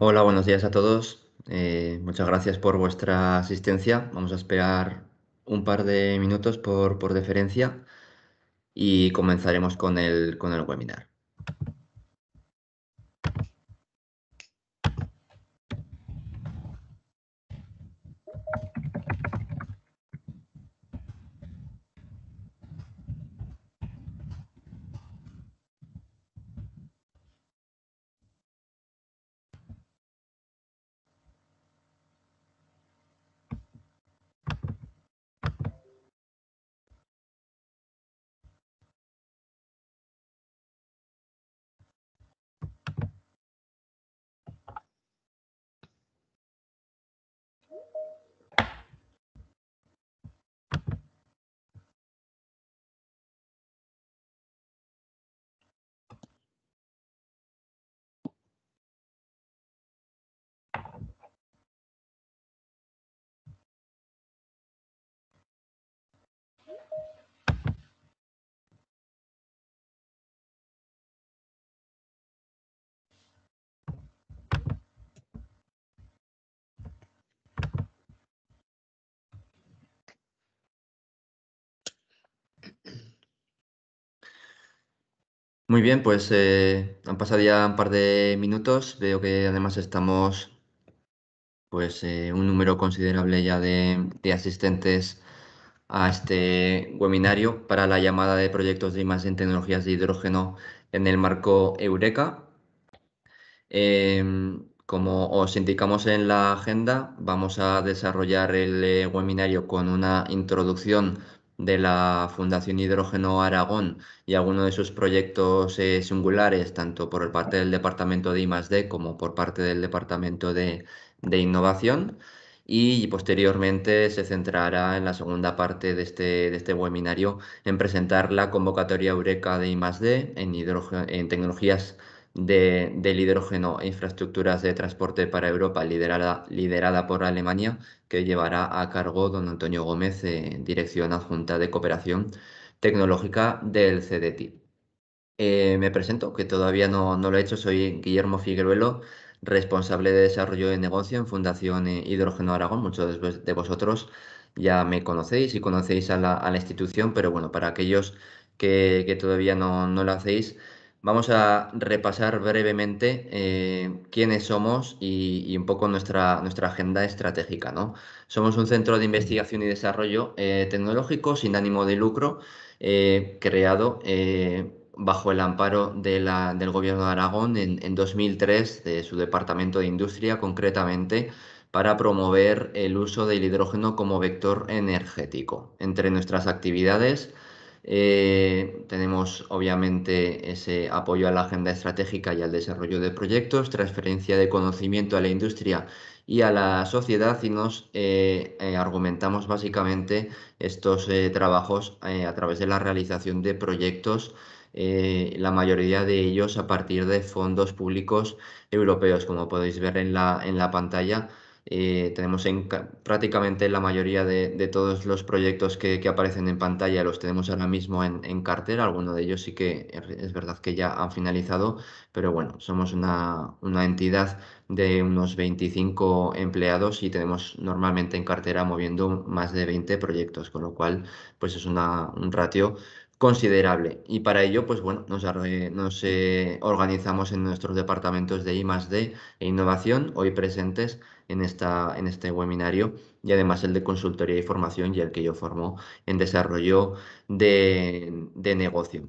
Hola, buenos días a todos. Eh, muchas gracias por vuestra asistencia. Vamos a esperar un par de minutos por, por deferencia y comenzaremos con el webinar. Muy bien, pues eh, han pasado ya un par de minutos. Veo que además estamos pues eh, un número considerable ya de, asistentes a este webinario para la llamada de proyectos de imagen, en tecnologías de hidrógeno en el marco Eureka. Em, como os indicamos en la agenda, vamos a desarrollar el eh, webinario con una introducción de la Fundación Hidrógeno Aragón y algunos de sus proyectos eh, singulares, tanto por parte del Departamento de I+.D. como por parte del Departamento de, Innovación y posteriormente se centrará en la segunda parte de este, de este webinario en presentar la convocatoria Eureka de I+.D. en, en tecnologías de, del hidrógeno e infraestructuras de transporte para Europa liderada, liderada por Alemania, que llevará a cargo don Antonio Gómez, eh, dirección adjunta de cooperación tecnológica del CDTI. Eh, me presento, que todavía no, no, lo he hecho, soy Guillermo Figueruelo, responsable de desarrollo de negocio en Fundación eh, Hidrógeno Aragón. Muchos de, vosotros ya me conocéis y conocéis a la, a la institución, pero bueno, para aquellos que, que todavía no, no lo hacéis, Vamos a repasar brevemente eh, quiénes somos y, un poco nuestra, agenda estratégica. ¿no? Somos un centro de investigación y desarrollo eh, tecnológico sin ánimo de lucro eh, creado bajo el amparo del Gobierno de Aragón en 2003 de su Departamento de Industria, concretamente para promover el uso del hidrógeno como vector energético. Entre nuestras actividades, eh, tenemos obviamente ese apoyo a la agenda estratégica y al desarrollo de proyectos, transferencia de conocimiento a la industria y a la sociedad y nos eh, eh, argumentamos básicamente estos trabajos a través de la realización de proyectos, la mayoría de ellos a partir de fondos públicos europeos, como podéis ver en la, en la pantalla. Eh, tenemos en prácticamente la mayoría de, todos los proyectos que, aparecen en pantalla, los tenemos ahora mismo en, cartera. Algunos de ellos sí que es verdad que ya han finalizado, pero bueno, somos una, entidad de unos 25 empleados y tenemos normalmente en cartera moviendo más de 20 proyectos, con lo cual pues es un ratio considerable. Y para ello, pues bueno, nos, eh, organizamos en nuestros departamentos de I+, D e innovación, hoy presentes en, esta, en este webinario y además el de consultoría y formación y el que yo formo en desarrollo de, negocio.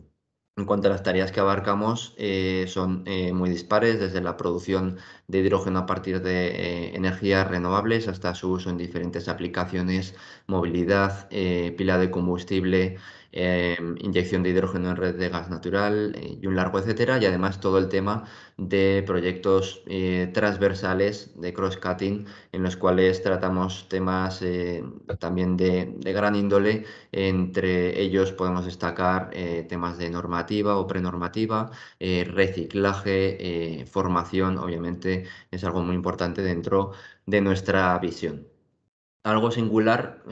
En cuanto a las tareas que abarcamos, eh, son eh, muy dispares, desde la producción de hidrógeno a partir de eh, energías renovables hasta su uso en diferentes aplicaciones, movilidad, pila de combustible, Em, inyección de hidrógeno en red de gas natural eh, y un largo etcétera. Y además todo el tema de proyectos eh, transversales de cross-cutting en los cuales tratamos temas eh, también de, de, gran índole. Entre ellos podemos destacar temas de normativa o prenormativa, reciclaje, formación, obviamente es algo muy importante dentro de nuestra visión. Algo singular,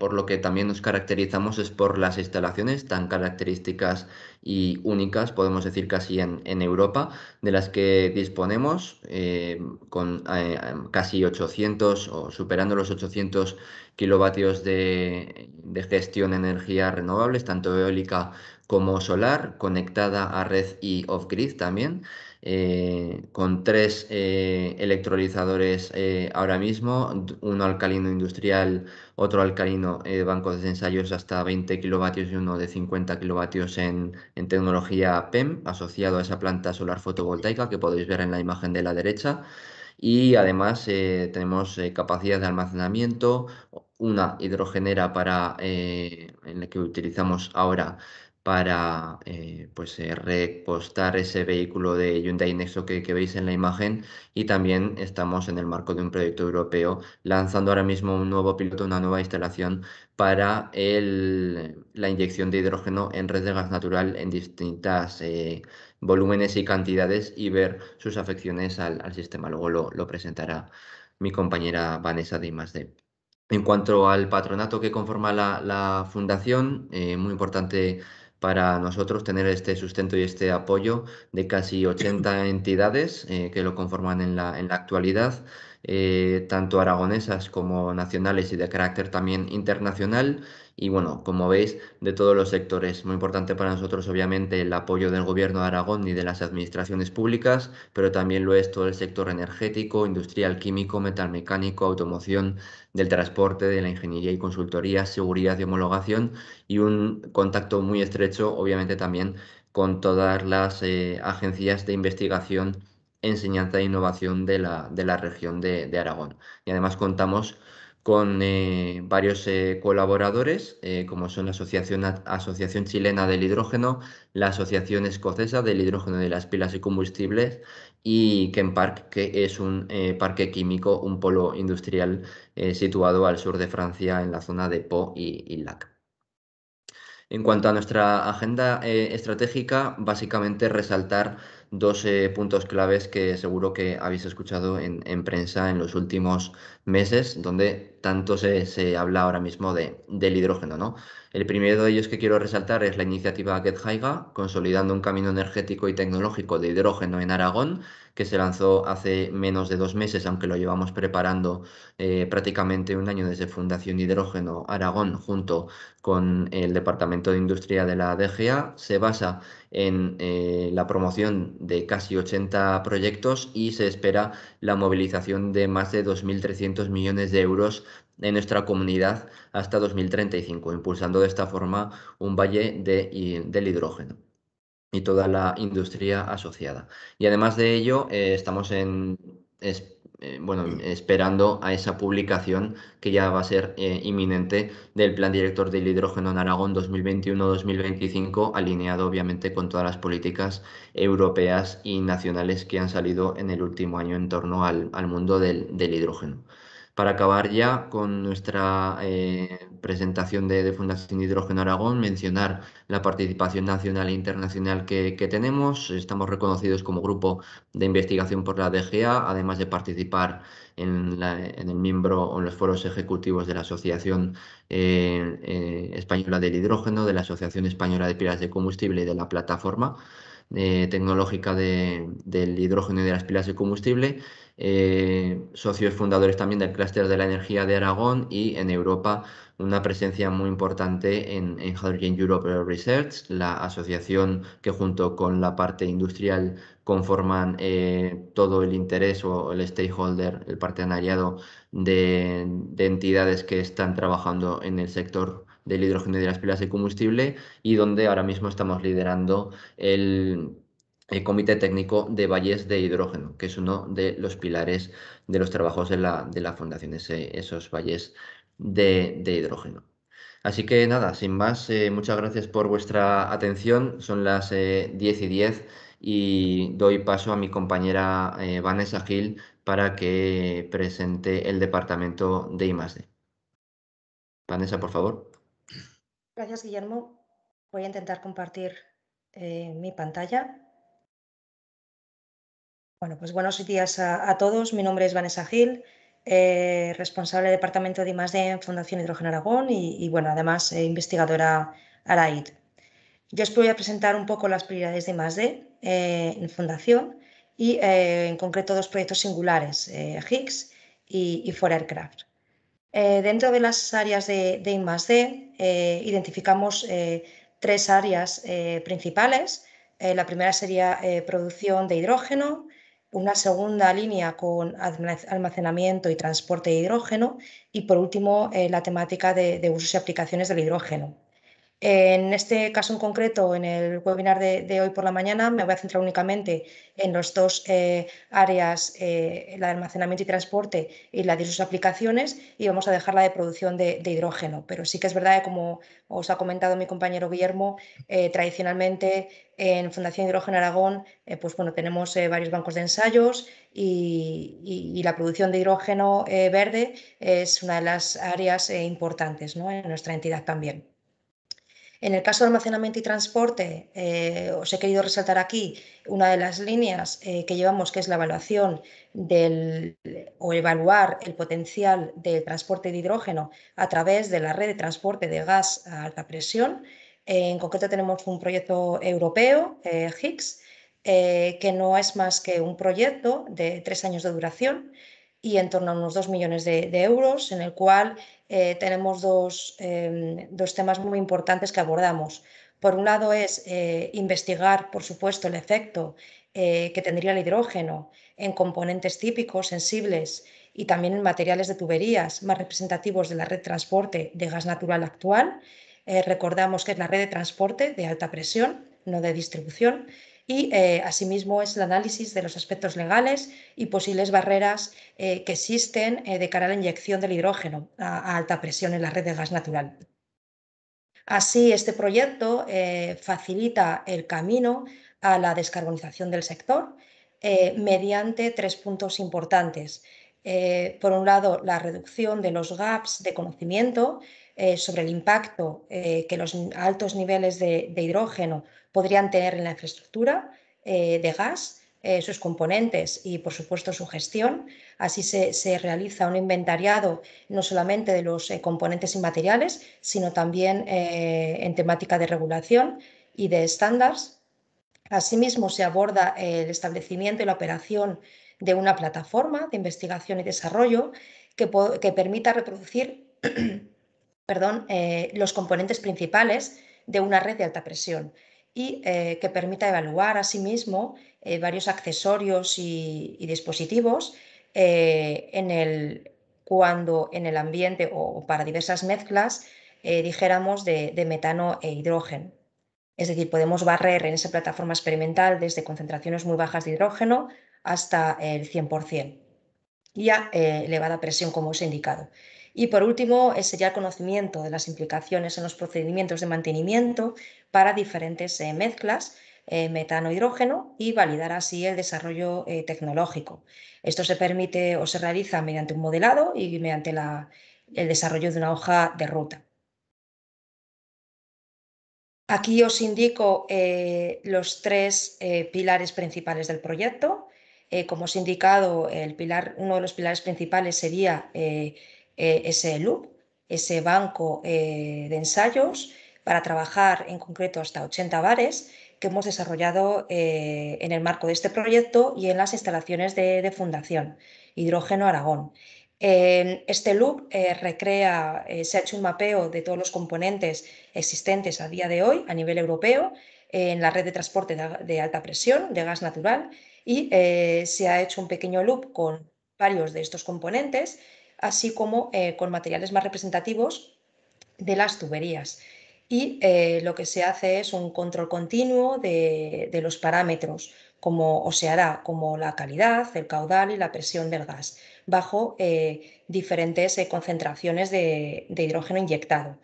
por lo que también nos caracterizamos es por las instalaciones tan características y únicas, podemos decir casi en, Europa, de las que disponemos eh, con eh, casi 800 o superando los 800 kilovatios de, gestión de energías renovables, tanto eólica como solar, conectada a red y off-grid también. Eh, con tres eh, electrolizadores eh, ahora mismo, uno alcalino industrial, otro alcalino de bancos de ensayos hasta 20 kilovatios y uno de 50 kilovatios en, tecnología PEM, asociado a esa planta solar fotovoltaica que podéis ver en la imagen de la derecha. Y además tenemos capacidad de almacenamiento, una hidrogenera para, en la que utilizamos ahora para eh, pues, eh, repostar ese vehículo de Hyundai Nexo que, veis en la imagen y también estamos en el marco de un proyecto europeo lanzando ahora mismo un nuevo piloto, una nueva instalación para la inyección de hidrógeno en red de gas natural en distintas eh, volúmenes y cantidades y ver sus afecciones al, sistema. Luego lo, presentará mi compañera Vanessa de En cuanto al patronato que conforma la, la fundación, muy importante para nosotros tener este sustento y este apoyo de casi 80 entidades eh, que lo conforman en la, en la actualidad, eh, tanto aragonesas como nacionales y de carácter también internacional. Y bueno, como veis, de todos los sectores. Muy importante para nosotros, obviamente, el apoyo del Gobierno de Aragón y de las administraciones públicas, pero también lo es todo el sector energético, industrial, químico, metalmecánico, automoción, del transporte, de la ingeniería y consultoría, seguridad y homologación y un contacto muy estrecho, obviamente también con todas las eh, agencias de investigación, enseñanza e innovación de la, de la región de, Aragón. Y además contamos con eh, varios eh, colaboradores, como son la Asociación, Asociación Chilena del Hidrógeno, la Asociación Escocesa del Hidrógeno de las Pilas y Combustibles y Ken Park, que es un eh, parque químico, un polo industrial eh, situado al sur de Francia en la zona de Po y, Lac. En cuanto a nuestra agenda eh, estratégica, básicamente resaltar dos puntos claves que seguro que habéis escuchado en, prensa en los últimos meses, donde tanto se, habla ahora mismo de, del hidrógeno. ¿no? El primero de ellos que quiero resaltar es la iniciativa Get Haiga, consolidando un camino energético y tecnológico de hidrógeno en Aragón, que se lanzó hace menos de dos meses, aunque lo llevamos preparando eh, prácticamente un año desde Fundación Hidrógeno Aragón junto con el Departamento de Industria de la DGA. Se basa en eh, la promoción de casi 80 proyectos y se espera la movilización de más de 2.300 millones de euros en nuestra comunidad hasta 2035, impulsando de esta forma un valle de, del hidrógeno y toda la industria asociada. Y además de ello, eh, estamos en, eh, bueno, esperando a esa publicación que ya va a ser eh, inminente del Plan Director del Hidrógeno en Aragón 2021-2025, alineado obviamente con todas las políticas europeas y nacionales que han salido en el último año en torno al, mundo del, hidrógeno para acabar ya con nuestra presentación de, Fundación Hidrógeno Aragón, mencionar la participación nacional e internacional que, tenemos. Estamos reconocidos como grupo de investigación por la DGA, además de participar en, el miembro o en los foros ejecutivos de la Asociación eh, eh, Española del Hidrógeno, de la Asociación Española de Pilas de Combustible y de la Plataforma. Eh, tecnológica del hidrógeno y de las pilas de combustible, socios fundadores también del cluster de la energía de Aragón y en Europa una presencia muy importante en, Hydrogen Europe Research, la asociación que junto con la parte industrial conforman eh, todo el interés o el stakeholder, el partenariado de, de entidades que están trabajando en el sector del hidrógeno y de las pilas de combustible y donde ahora mismo estamos liderando el Comité Técnico de Valles de Hidrógeno, que es uno de los pilares de los trabajos de la, de Fundación, esos valles de, hidrógeno. Así que nada, sin más, eh, muchas gracias por vuestra atención. Son las eh, diez 10 y 10 y doy paso a mi compañera eh, Vanessa Gil para que presente el departamento de I+D. Vanessa, por favor. Gracias, Guillermo. Voy a intentar compartir mi pantalla. Bueno, pues buenos días a todos. Mi nombre es Vanessa Gil. Eh, responsable del Departamento de I+.D. en Fundación Hidrógeno Aragón y, bueno, además eh, investigadora ARAID. Yo os voy a presentar un poco las prioridades de I+.D. Eh, en Fundación y en concreto dos proyectos singulares, Higgs y, y For Aircraft. dentro de las áreas de, de I+.D. identificamos tres áreas principales. la primera sería producción de hidrógeno, una segunda línea con almacenamiento y transporte de hidrógeno y por último eh, la temática de usos y aplicaciones del hidrógeno. En este caso en concreto, en el webinar de, hoy por la mañana, me voy a centrar únicamente en las dos eh, áreas, eh, la de almacenamiento y transporte y la de sus aplicaciones, y vamos a dejar la de producción de, hidrógeno. Pero sí que es verdad que, como os ha comentado mi compañero Guillermo, eh, tradicionalmente en Fundación Hidrógeno Aragón, pues tenemos varios bancos de ensayos y, la producción de hidrógeno verde es una de las áreas importantes en nuestra entidad también. En el caso de almacenamiento y transporte, eh, os he querido resaltar aquí una de las líneas eh, que llevamos, que es la evaluación del, o evaluar el potencial del transporte de hidrógeno a través de la red de transporte de gas a alta presión. Eh, en concreto tenemos un proyecto europeo, HICS, que no es más que un proyecto de tres años de duración y en torno a unos dos millones de euros, en el cual eh, tenemos em, dos, temas muy importantes que abordamos. Por un lado es eh, investigar, por supuesto, el efecto eh, que tendría el hidrógeno en componentes típicos, sensibles y también en materiales de tuberías más representativos de la red de transporte de gas natural actual. recordamos que es la red de transporte de alta presión, no de distribución y eh, asimismo es el análisis de los aspectos legales y posibles barreras eh, que existen eh, de cara a la inyección del hidrógeno a, a, alta presión en la red de gas natural. Así, este proyecto facilita el camino a la descarbonización del sector mediante tres puntos importantes. por un lado, la reducción de los gaps de conocimiento eh, sobre el impacto eh, que los altos niveles de, hidrógeno podrían tener en la infraestructura eh, de gas, sus componentes y, por supuesto, su gestión. Así se, realiza un inventariado no solamente de los componentes inmateriales, sino también en temática de regulación y de estándares Asimismo, se aborda el establecimiento y la operación de una plataforma de investigación y desarrollo que, que permita reproducir perdón, eh, los componentes principales de una red de alta presión y eh, que permita evaluar asimismo sí eh, varios accesorios y, dispositivos en el, cuando en el ambiente o para diversas mezclas dijéramos de, metano e hidrógeno. Es decir, podemos barrer en esa plataforma experimental desde concentraciones muy bajas de hidrógeno hasta el 100% y a elevada presión, como os he indicado. Y por último, sellar conocimiento de las implicaciones en los procedimientos de mantenimiento para diferentes eh, mezclas, eh, metano-hidrógeno, y validar así el desarrollo eh, tecnológico. Esto se permite o se realiza mediante un modelado y mediante el desarrollo de una hoja de ruta. Aquí os indico los tres pilares principales del proyecto. como os he indicado, el uno de los pilares principales sería eh, ese loop, ese banco eh, de ensayos para trabajar en concreto hasta 80 bares que hemos desarrollado eh, en el marco de este proyecto y en las instalaciones de, Fundación Hidrógeno Aragón. este loop recrea, se ha hecho un mapeo de todos los componentes existentes a día de hoy a nivel europeo en la red de transporte de, alta presión de gas natural y se ha hecho un pequeño loop con varios de estos componentes así como eh, con materiales más representativos de las tuberías. Y eh, lo que se hace es un control continuo de, los parámetros, como o se hará, como la calidad, el caudal y la presión del gas, bajo eh, diferentes concentraciones de, hidrógeno inyectado.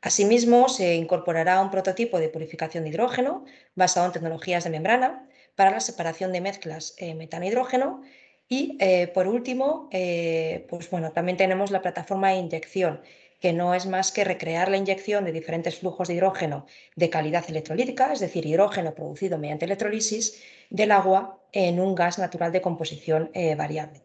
Asimismo, se incorporará un prototipo de purificación de hidrógeno basado en tecnologías de membrana para la separación de mezclas metano-hidrógeno e y eh, por último, eh, pues bueno, también tenemos la plataforma de inyección, que no es más que recrear la inyección de diferentes flujos de hidrógeno de calidad electrolítica, es decir, hidrógeno producido mediante electrolisis del agua en un gas natural de composición eh, variable.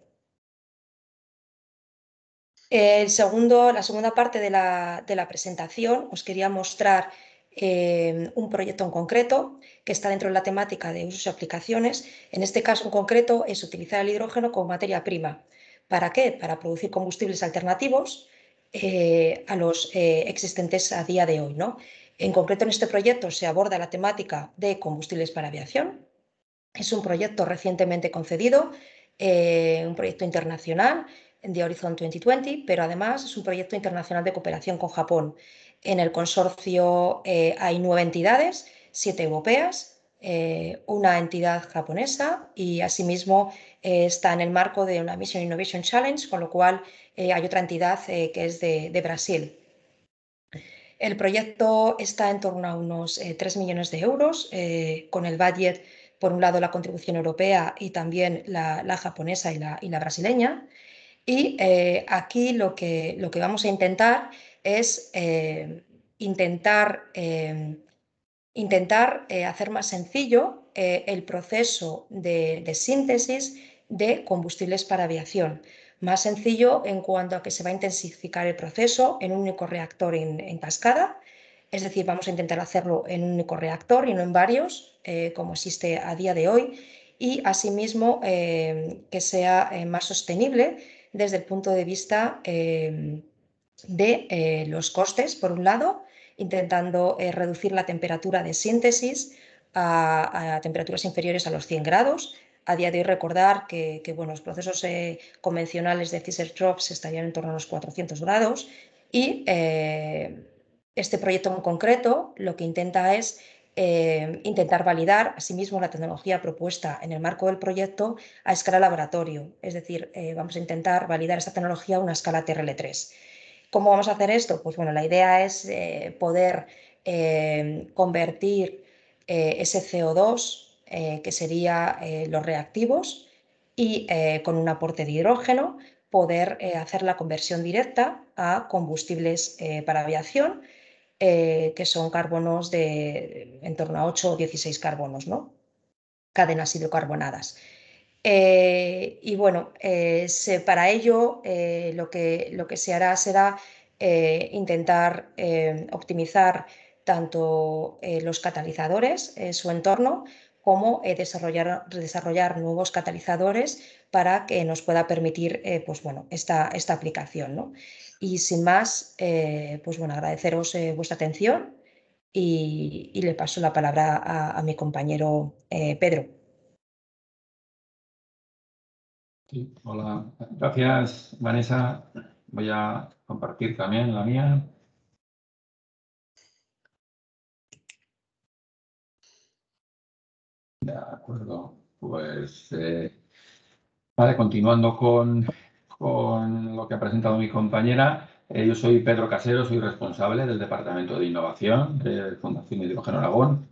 El la segunda parte la, de la presentación os quería mostrar Em, un proyecto en concreto que está dentro de la temática de usos y aplicaciones. En este caso en concreto es utilizar el hidrógeno como materia prima. ¿Para qué? Para producir combustibles alternativos eh, a los eh, existentes a día de hoy. ¿no? En concreto, en este proyecto se aborda la temática de combustibles para aviación. Es un proyecto recientemente concedido, eh, un proyecto internacional de Horizon 2020, pero además es un proyecto internacional de cooperación con Japón. En el consorcio eh, hay nueve entidades, siete europeas, eh, una entidad japonesa y asimismo eh, está en el marco de una Mission Innovation Challenge, con lo cual hay otra entidad que es de, Brasil. El proyecto está en torno a unos 3 millones de euros, con el budget, por un lado, la contribución europea y también la, japonesa y la, y la, brasileña. Y aquí lo que, lo que vamos a intentar es eh, intentar, eh, intentar eh, hacer más sencillo el proceso de, síntesis de combustibles para aviación. Más sencillo en cuanto a que se va a intensificar el proceso en un único reactor en, cascada, es decir, vamos a intentar hacerlo en un único reactor y no en varios, como existe a día de hoy, y asimismo que sea más sostenible desde el punto de vista de eh, los costes, por un lado, intentando eh, reducir la temperatura de síntesis a, temperaturas inferiores a los 100 grados. A día de hoy recordar que, que los procesos eh, convencionales de Fischer-Tropsch estarían en torno a los 400 grados y este proyecto en concreto lo que intenta es intentar validar asimismo la tecnología propuesta en el marco del proyecto a escala laboratorio, es decir, vamos a intentar validar esta tecnología a una escala TRL3. ¿Cómo vamos a hacer esto? Pues bueno, la idea es eh, poder eh, convertir eh, ese CO2, que sería los reactivos, y con un aporte de hidrógeno, poder hacer la conversión directa a combustibles para aviación, que son carbonos de en torno a 8 o 16 carbonos, ¿no? Cadenas hidrocarbonadas. Eh, y bueno, eh, para ello eh, lo, que, lo, que, se hará será intentar optimizar tanto los catalizadores, su entorno, como desarrollar, desarrollar, nuevos catalizadores para que nos pueda permitir pues bueno, esta, esta aplicación. Y sin más, pues bueno, agradeceros vuestra atención y, le paso la palabra a mi compañero Pedro. hola, gracias Vanessa. Voy a compartir también la mía. De acuerdo, pues eh, vale, continuando con, lo que ha presentado mi compañera, eh, yo soy Pedro Casero, soy responsable del Departamento de Innovación de Fundación Hidrógeno Aragón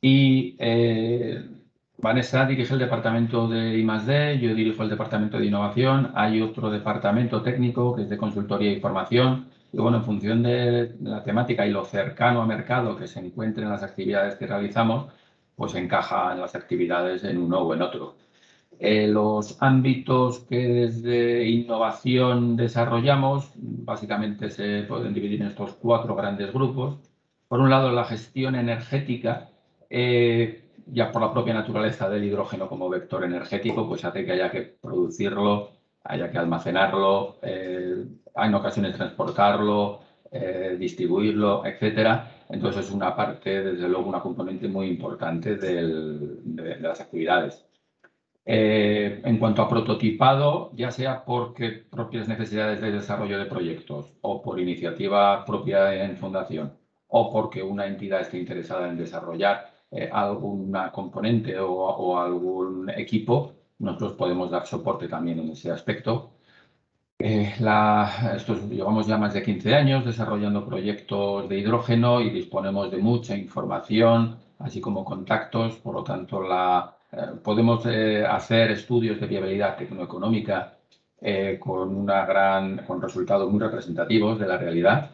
y eh, Vanessa dirige el departamento de I+.D., yo dirijo el departamento de innovación, hay otro departamento técnico que es de consultoría y formación, y bueno, en función de la temática y lo cercano a mercado que se encuentren las actividades que realizamos, pues encajan las actividades en uno o en otro. Eh, los ámbitos que desde innovación desarrollamos básicamente se pueden dividir en estos cuatro grandes grupos. Por un lado, la gestión energética, eh, ya por la propia naturaleza del hidrógeno como vector energético, pues hace que haya que producirlo, haya que almacenarlo, eh, en ocasiones transportarlo, eh, distribuirlo, etcétera. Entonces es una parte, desde luego, una componente muy importante de, las actividades. Eh, en cuanto a prototipado, ya sea porque propias necesidades de desarrollo de proyectos o por iniciativa propia en fundación o porque una entidad esté interesada en desarrollar eh, alguna componente o, algún equipo, nosotros podemos dar soporte también en ese aspecto. Eh, llevamos ya más de 15 años desarrollando proyectos de hidrógeno y disponemos de mucha información, así como contactos, por lo tanto la, eh, podemos hacer estudios de viabilidad tecnoeconómica con, una gran, con resultados muy representativos de la realidad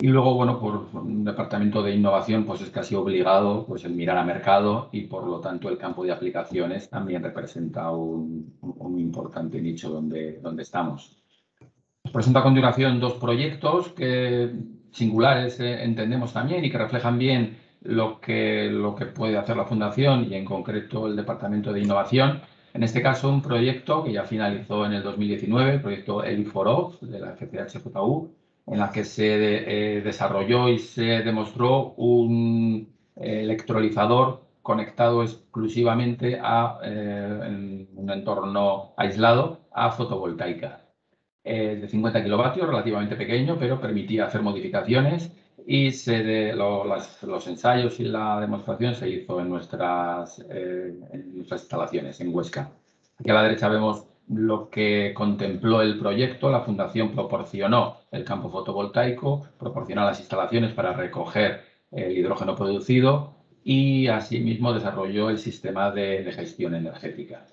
y luego, bueno, por un departamento de innovación, pues es casi obligado pues, el mirar a mercado y por lo tanto el campo de aplicaciones también representa un, importante nicho donde, donde estamos. Presento a continuación dos proyectos que singulares eh, entendemos también y que reflejan bien lo que, lo que puede hacer la Fundación y en concreto el Departamento de Innovación. En este caso, un proyecto que ya finalizó en el 2019, el proyecto eli 4 de la FCHJU, en la que se eh, desarrolló y se demostró un eh, electrolizador conectado exclusivamente a eh, un entorno aislado a fotovoltaica. de 50 kilovatios, relativamente pequeño, pero permitía hacer modificaciones y se de, los ensayos y la demostración se hizo en nuestras, en nuestras instalaciones en Huesca. Aquí a la derecha vemos lo que contempló el proyecto, la Fundación proporcionó el campo fotovoltaico, proporcionó las instalaciones para recoger el hidrógeno producido y asimismo desarrolló el sistema de, gestión energética.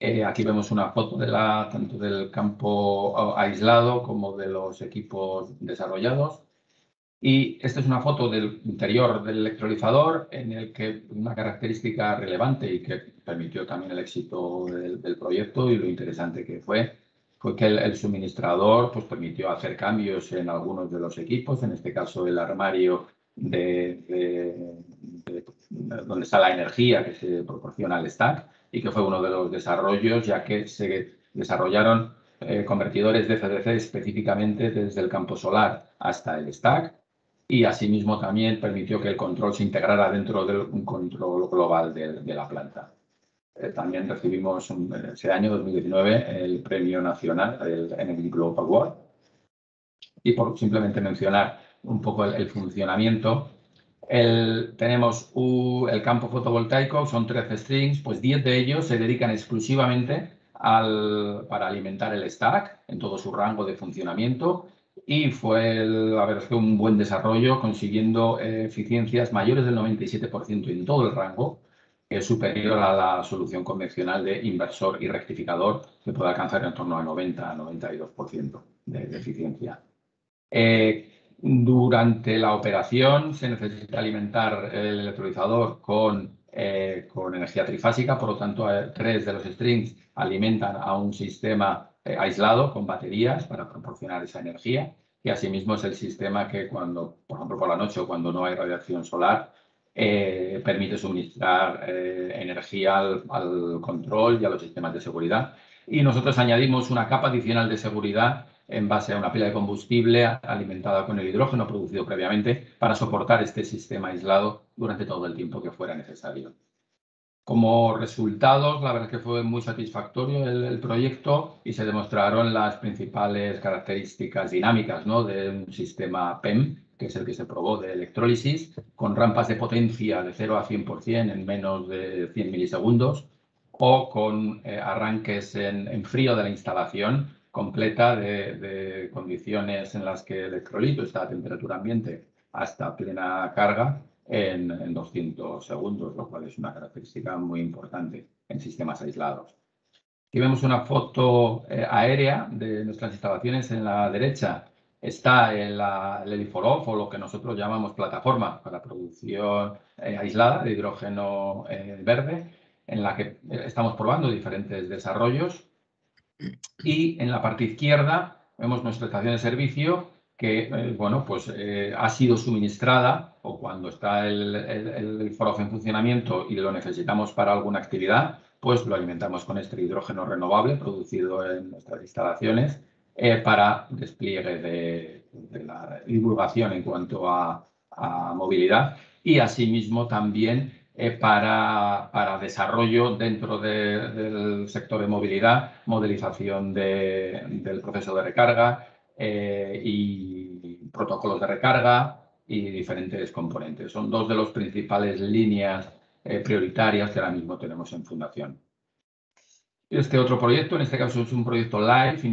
Eh, aquí vemos una foto de tanto del campo oh, aislado como de los equipos desarrollados. Y esta es una foto del interior del electrolizador en el que una característica relevante y que permitió también el éxito del, proyecto y lo interesante que fue fue que el, suministrador pues, permitió hacer cambios en algunos de los equipos, en este caso el armario de, donde está la energía que se proporciona al stack y que fue uno de los desarrollos ya que se desarrollaron eh, convertidores de CDC específicamente desde el campo solar hasta el stack y asimismo también permitió que el control se integrara dentro del un control global de la planta. Eh, también recibimos ese año 2019 el Premio Nacional en el Globe Award. Y por simplemente mencionar un poco el, funcionamiento, tenemos el campo fotovoltaico, son 13 strings, pues 10 de ellos se dedican exclusivamente al, para alimentar el stack en todo su rango de funcionamiento y fue, la un buen desarrollo consiguiendo eh, eficiencias mayores del 97% en todo el rango es superior a la solución convencional de inversor y rectificador, que puede alcanzar en torno al 90-92% de, eficiencia. Eh, durante la operación se necesita alimentar el electrolizador con, eh, energía trifásica, por lo tanto, eh, tres de los strings alimentan a un sistema aislado con baterías para proporcionar esa energía. Y asimismo es el sistema que cuando, por ejemplo, por la noche o cuando no hay radiación solar, eh, permite suministrar eh, energía al, control y a los sistemas de seguridad. Y nosotros añadimos una capa adicional de seguridad en base a una pila de combustible alimentada con el hidrógeno producido previamente para soportar este sistema aislado durante todo el tiempo que fuera necesario. Como resultados, la verdad es que fue muy satisfactorio el, proyecto y se demostraron las principales características dinámicas de un sistema PEM que es el que se probó de electrólisis, con rampas de potencia de 0 a 100% en menos de 100 milisegundos o con eh, arranques en, frío de la instalación completa de, condiciones en las que el electrolito está a temperatura ambiente hasta plena carga en, 200 segundos, lo cual es una característica muy importante en sistemas aislados. Aquí vemos una foto eh, aérea de nuestras instalaciones en la derecha está el, el o lo que nosotros llamamos plataforma para producción eh, aislada de hidrógeno eh, verde, en la que eh, estamos probando diferentes desarrollos. Y en la parte izquierda vemos nuestra estación de servicio que pues, ha sido suministrada o cuando está el, el, en funcionamiento y lo necesitamos para alguna actividad, pues lo alimentamos con este hidrógeno renovable producido en nuestras instalaciones eh, para despliegue de, la divulgación en cuanto a, movilidad y asimismo también eh, para, desarrollo dentro del sector de movilidad, modelización del proceso de recarga eh, y protocolos de recarga y diferentes componentes. Son dos de las principales líneas prioritarias que ahora mismo tenemos en Fundación este otro proyecto, en este caso es un proyecto live, se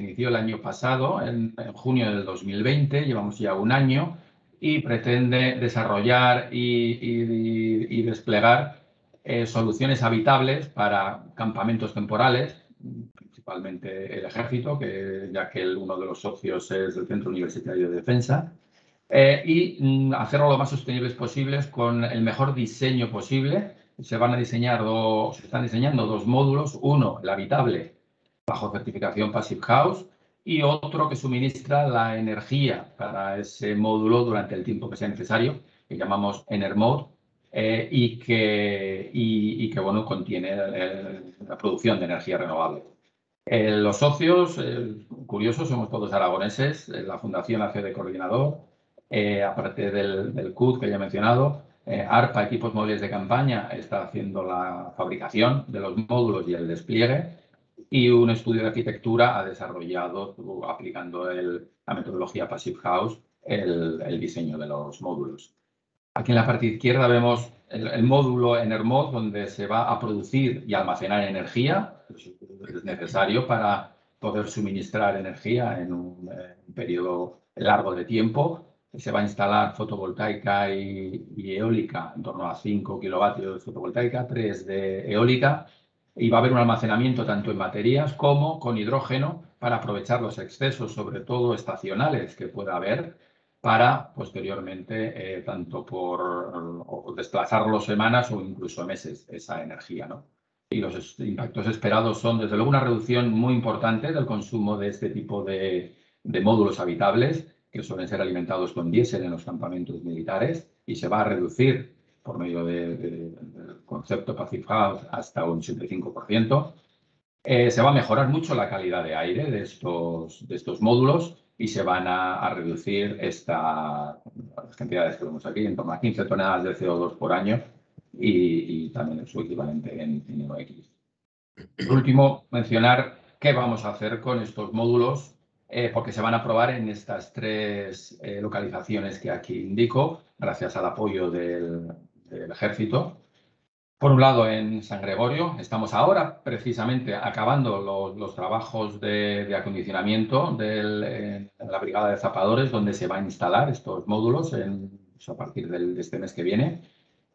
inició el año pasado, en, junio del 2020, llevamos ya un año, y pretende desarrollar y, desplegar eh, soluciones habitables para campamentos temporales, principalmente el ejército, que, ya que uno de los socios es el Centro Universitario de Defensa, eh, y mm, hacerlo lo más sostenibles posibles con el mejor diseño posible se van a diseñar dos, se están diseñando dos módulos, uno el habitable bajo certificación Passive House y otro que suministra la energía para ese módulo durante el tiempo que sea necesario, que llamamos Enermode, eh, y, que, y, que bueno, contiene eh, la producción de energía renovable. Eh, los socios, eh, curiosos, somos todos aragoneses, la Fundación hace de coordinador, aparte del, del CUD que ya he mencionado, eh, ARPA, equipos móviles de campaña, está haciendo la fabricación de los módulos y el despliegue. Y un estudio de arquitectura ha desarrollado, aplicando la metodología Passive House, el, diseño de los módulos. Aquí en la parte izquierda vemos el, módulo en donde se va a producir y almacenar energía. Es necesario para poder suministrar energía en un periodo largo de tiempo se va a instalar fotovoltaica y, eólica, en torno a 5 kilovatios de fotovoltaica, 3 de eólica, y va a haber un almacenamiento tanto en baterías como con hidrógeno para aprovechar los excesos, sobre todo estacionales, que pueda haber para posteriormente, eh, tanto por desplazarlo semanas o incluso meses, esa energía. Y los impactos esperados son, desde luego, una reducción muy importante del consumo de este tipo de módulos habitables, que suelen ser alimentados con diésel en los campamentos militares y se va a reducir por medio del concepto Passive hasta un 75%, eh, se va a mejorar mucho la calidad de aire de estos, de estos módulos y se van a, a reducir esta, las cantidades que vemos aquí, en torno a 15 toneladas de CO2 por año y, también su equivalente en, en NOx. Por último, mencionar qué vamos a hacer con estos módulos eh, porque se van a probar en estas tres eh, localizaciones que aquí indico, gracias al apoyo del, ejército. Por un lado, en San Gregorio, estamos ahora precisamente acabando los, trabajos de, acondicionamiento eh, de la Brigada de Zapadores, donde se van a instalar estos módulos pues, a partir de este mes que viene.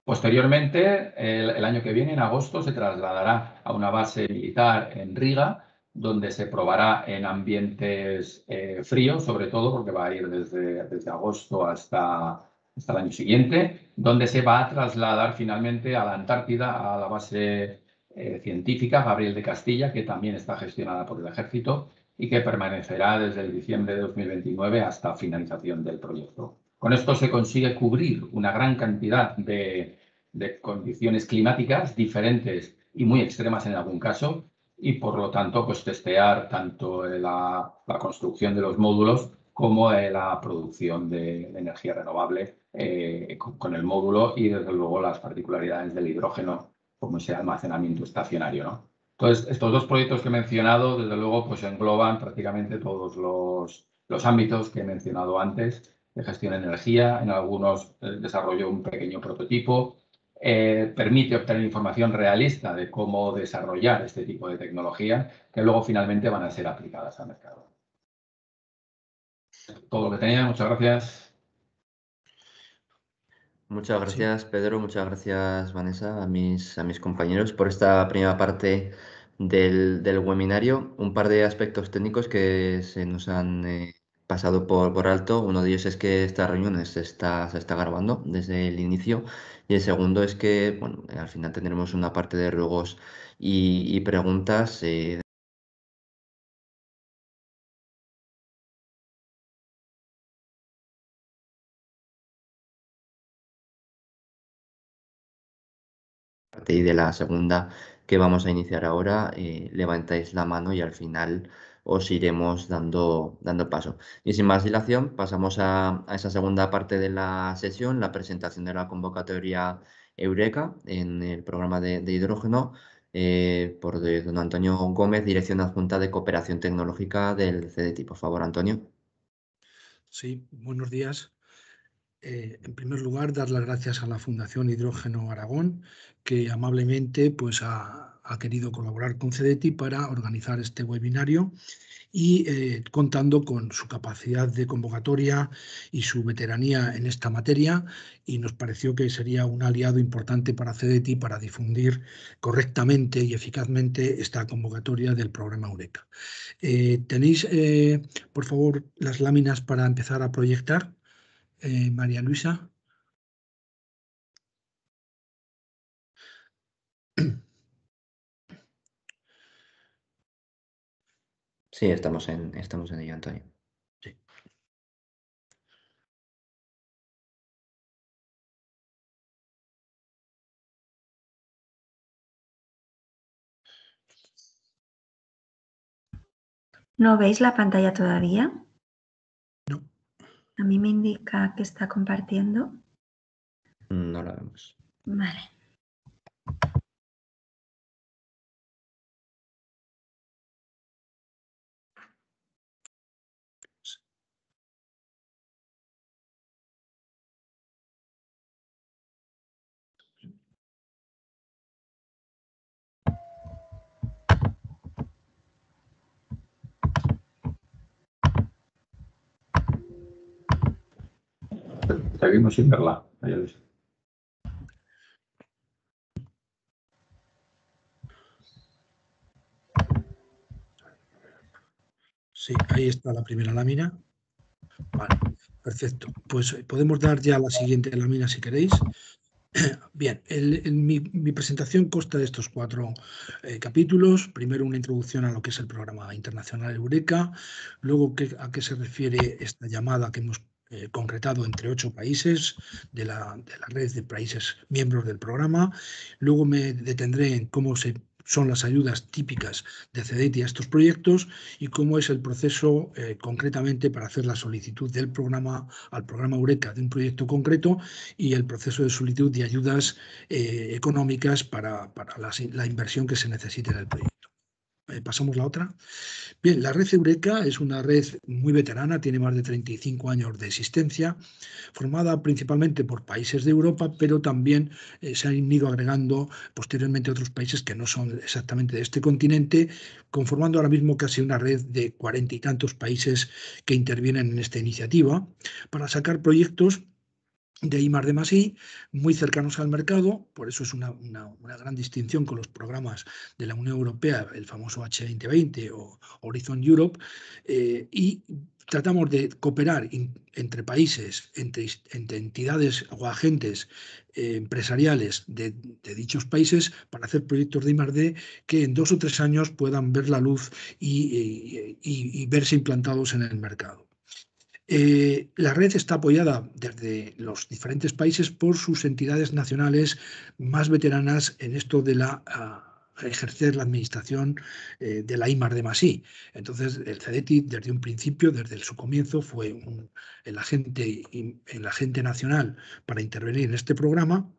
Posteriormente, el, año que viene, en agosto, se trasladará a una base militar en Riga, donde se probará en ambientes eh, fríos, sobre todo porque va a ir desde, desde agosto hasta, hasta el año siguiente, donde se va a trasladar finalmente a la Antártida, a la base eh, científica Gabriel de Castilla, que también está gestionada por el ejército y que permanecerá desde el diciembre de 2029 hasta finalización del proyecto. Con esto se consigue cubrir una gran cantidad de condiciones climáticas diferentes y muy extremas en algún caso, y por lo tanto pues testear tanto eh, la, construcción de los módulos como eh, la producción de energía renovable eh, con, el módulo y desde luego las particularidades del hidrógeno como ese almacenamiento estacionario. Entonces, estos dos proyectos que he mencionado, desde luego, pues engloban prácticamente todos los, ámbitos que he mencionado antes de gestión de energía. En algunos desarrollo desarrolló un pequeño prototipo, eh, permite obtener información realista de cómo desarrollar este tipo de tecnología que luego finalmente van a ser aplicadas al mercado. Todo lo que tenía, muchas gracias. Muchas gracias, Pedro. Muchas gracias, Vanessa, a mis, compañeros por esta primera parte del, webinario. Un par de aspectos técnicos que se nos han eh, pasado por, alto. Uno de ellos es que esta reunión se está grabando desde el inicio y el segundo es que bueno, al final tendremos una parte de ruegos y, preguntas. Eh, y de la segunda que vamos a iniciar ahora, eh, levantáis la mano y al final os iremos dando, dando paso. Y sin más dilación, pasamos a, esa segunda parte de la sesión, la presentación de la convocatoria Eureka en el programa de, hidrógeno eh, por don Antonio Gómez, Dirección Adjunta de Cooperación Tecnológica del CDT. Por favor, Antonio. Sí, buenos días. Eh, en primer lugar, dar las gracias a la Fundación Hidrógeno Aragón, que amablemente pues, ha, ha querido colaborar con CEDETI para organizar este webinario y eh, contando con su capacidad de convocatoria y su veteranía en esta materia y nos pareció que sería un aliado importante para CEDETI para difundir correctamente y eficazmente esta convocatoria del programa Eureka. Eh, ¿Tenéis, eh, por favor, las láminas para empezar a proyectar? María Luisa. Sí, estamos en, estamos en ello, Antonio. ¿No veis la pantalla todavía? No. A mí me indica que está compartiendo. No la vemos. Vale. seguimos sin verla. Sí, ahí está la primera lámina. Vale, perfecto. Pues eh, podemos dar ya la siguiente lámina si queréis. Bien, mi, presentación consta de estos cuatro eh, capítulos. Primero una introducción a lo que es el programa internacional Eureka, luego a qué se refiere esta llamada que hemos eh, concretado entre ocho países de la, red de países miembros del programa. Luego me detendré en cómo se son las ayudas típicas de CEDETI a estos proyectos y cómo es el proceso eh, concretamente para hacer la solicitud del programa al programa Eureka de un proyecto concreto y el proceso de solicitud de ayudas eh, económicas para, la, la, inversión que se necesite en el proyecto. Eh, pasamos la otra. Bien, la red Eureka es una red muy veterana, tiene más de 35 años de existencia, formada principalmente por países de Europa, pero también eh, se han ido agregando posteriormente otros países que no son exactamente de este continente, conformando ahora mismo casi una red de cuarenta y tantos países que intervienen en esta iniciativa para sacar proyectos de I más I, muy cercanos al mercado, por eso es una, gran distinción con los programas de la Unión Europea, el famoso H2020 o Horizon Europe, eh, y tratamos de cooperar entre países, entre, entidades o agentes eh, empresariales de, dichos países para hacer proyectos de I+.D. que en dos o tres años puedan ver la luz y verse implantados en el mercado. Eh, la red está apoyada desde los diferentes países por sus entidades nacionales más veteranas en esto de la... Ah, ejercer la administración eh, de la IMAR de Masí. Entonces, el CEDETI, desde un principio, desde su comienzo, fue el, agente, el agente nacional para intervenir en este programa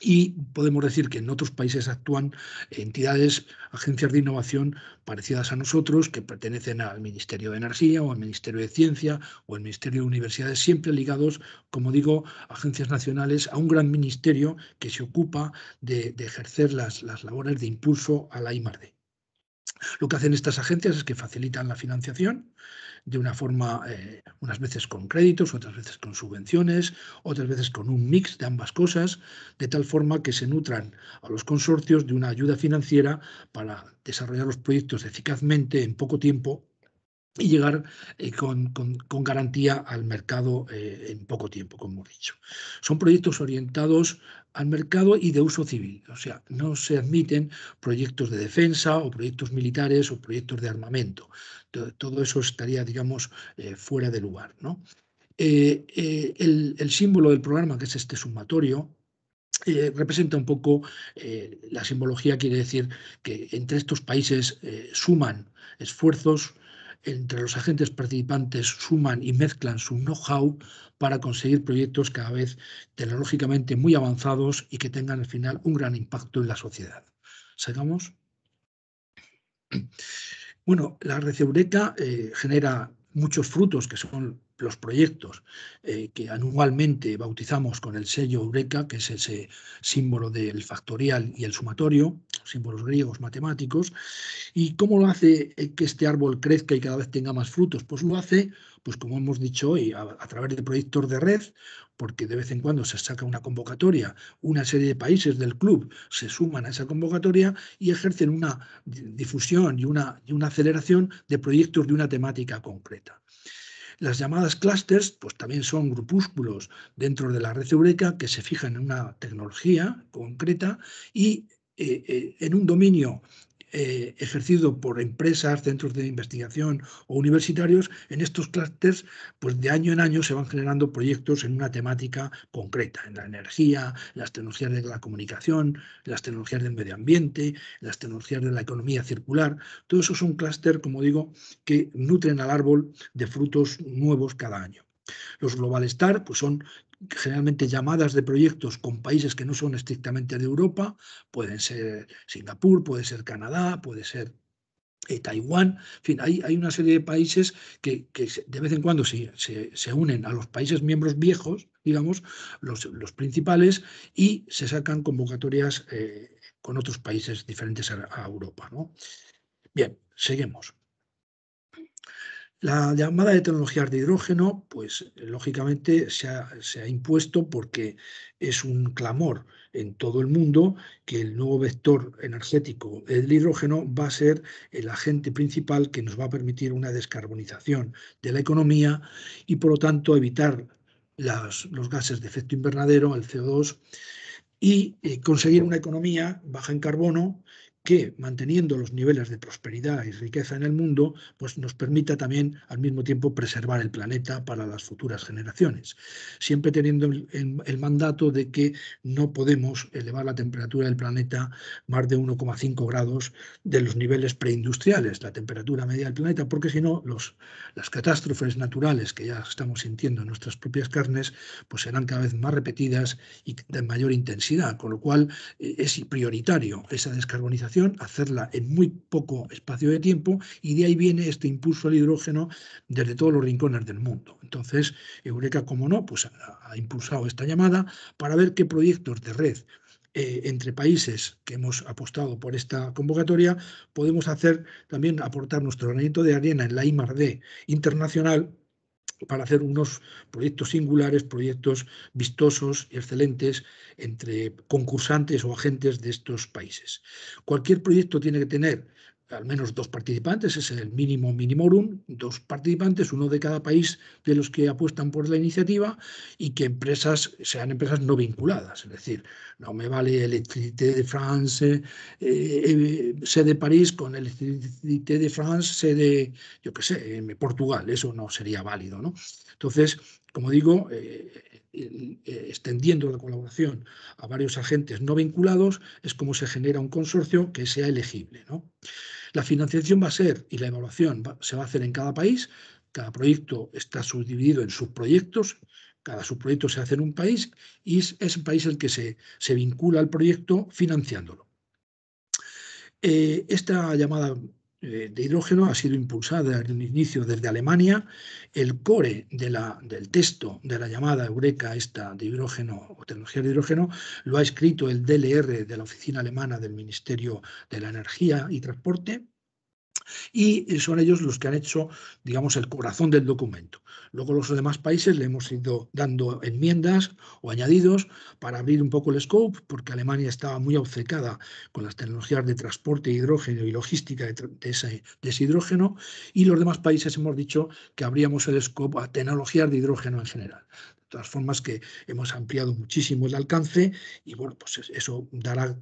y podemos decir que en otros países actúan entidades, agencias de innovación parecidas a nosotros, que pertenecen al Ministerio de Energía o al Ministerio de Ciencia o al Ministerio de Universidades, siempre ligados, como digo, agencias nacionales, a un gran ministerio que se ocupa de, ejercer las, las labores de impulso a la I+.D. Lo que hacen estas agencias es que facilitan la financiación de una forma, eh, unas veces con créditos, otras veces con subvenciones, otras veces con un mix de ambas cosas, de tal forma que se nutran a los consorcios de una ayuda financiera para desarrollar los proyectos eficazmente en poco tiempo y llegar eh, con, garantía al mercado eh, en poco tiempo, como he dicho. Son proyectos orientados al mercado y de uso civil. O sea, no se admiten proyectos de defensa o proyectos militares o proyectos de armamento. Todo eso estaría, digamos, eh, fuera de lugar. Eh, eh, el, símbolo del programa, que es este sumatorio, representa un poco, la simbología quiere decir que entre estos países suman esfuerzos entre los agentes participantes suman y mezclan su know-how para conseguir proyectos cada vez tecnológicamente muy avanzados y que tengan al final un gran impacto en la sociedad. ¿Sigamos? Bueno, la red eh, genera muchos frutos que son los proyectos eh, que anualmente bautizamos con el sello Eureka, que es ese símbolo del factorial y el sumatorio, símbolos griegos matemáticos. ¿Y cómo lo hace eh, que este árbol crezca y cada vez tenga más frutos? Pues lo hace, pues como hemos dicho hoy, a, través de proyectos de red, porque de vez en cuando se saca una convocatoria, una serie de países del club se suman a esa convocatoria y ejercen una difusión y una, y una aceleración de proyectos de una temática concreta. Las llamadas clusters, pues también son grupúsculos dentro de la red eureka que se fijan en una tecnología concreta y eh, eh, en un dominio eh, ejercido por empresas, centros de investigación o universitarios, en estos clústeres, pues de año en año se van generando proyectos en una temática concreta, en la energía, las tecnologías de la comunicación, las tecnologías del medio ambiente, las tecnologías de la economía circular. Todo eso son un como digo, que nutren al árbol de frutos nuevos cada año. Los Global Star pues son generalmente llamadas de proyectos con países que no son estrictamente de Europa, pueden ser Singapur, puede ser Canadá, puede ser eh, Taiwán, en fin, hay, hay, una serie de países que, de vez en cuando se, se, unen a los países miembros viejos, digamos, los, principales, y se sacan convocatorias eh, con otros países diferentes a, a Europa. ¿no? Bien, seguimos. La llamada de tecnologías de hidrógeno, pues lógicamente se ha, impuesto porque es un clamor en todo el mundo que el nuevo vector energético, el hidrógeno, va a ser el agente principal que nos va a permitir una descarbonización de la economía y por lo tanto evitar los gases de efecto invernadero, el CO2, y eh, conseguir una economía baja en carbono que, manteniendo los niveles de prosperidad y riqueza en el mundo, pues nos permita también al mismo tiempo preservar el planeta para las futuras generaciones, siempre teniendo el, mandato de que no podemos elevar la temperatura del planeta más de 1,5 grados de los niveles preindustriales, la temperatura media del planeta, porque si no, las catástrofes naturales que ya estamos sintiendo en nuestras propias carnes, pues serán cada vez más repetidas y de mayor intensidad, con lo cual eh, es prioritario esa descarbonización hacerla en muy poco espacio de tiempo y de ahí viene este impulso al hidrógeno desde todos los rincones del mundo. Entonces, Eureka, como no, pues ha, impulsado esta llamada para ver qué proyectos de red eh, entre países que hemos apostado por esta convocatoria podemos hacer también aportar nuestro granito de arena en la ImarD internacional para hacer unos proyectos singulares, proyectos vistosos y excelentes entre concursantes o agentes de estos países. Cualquier proyecto tiene que tener al menos dos participantes, es el mínimo minimorum, dos participantes, uno de cada país de los que apuestan por la iniciativa y que empresas sean empresas no vinculadas, es decir, no me vale Electricité de France, eh, eh, sede de París con Electricité de France, sede, yo qué sé, en Portugal, eso no sería válido, ¿no? Entonces, como digo, eh, eh, extendiendo la colaboración a varios agentes no vinculados, es como se genera un consorcio que sea elegible. La financiación va a ser y la evaluación se va a hacer en cada país. Cada proyecto está subdividido en subproyectos. Cada subproyecto se hace en un país y es, el país el que se, vincula al proyecto financiándolo. Eh, esta llamada eh, de hidrógeno ha sido impulsada desde un inicio desde Alemania. El core del texto de la llamada eureka esta de hidrógeno o tecnología de hidrógeno lo ha escrito el DLR de la Oficina Alemana del Ministerio de la Energía y Transporte y son ellos los que han hecho, digamos, el corazón del documento. Luego los demás países le hemos ido dando enmiendas o añadidos para abrir un poco el scope, porque Alemania estaba muy obcecada con las tecnologías de transporte de hidrógeno y logística de, ese, de hidrógeno, y los demás países hemos dicho que abríamos el scope a tecnologías de hidrógeno en general todas formas que hemos ampliado muchísimo el alcance y bueno, pues eso dará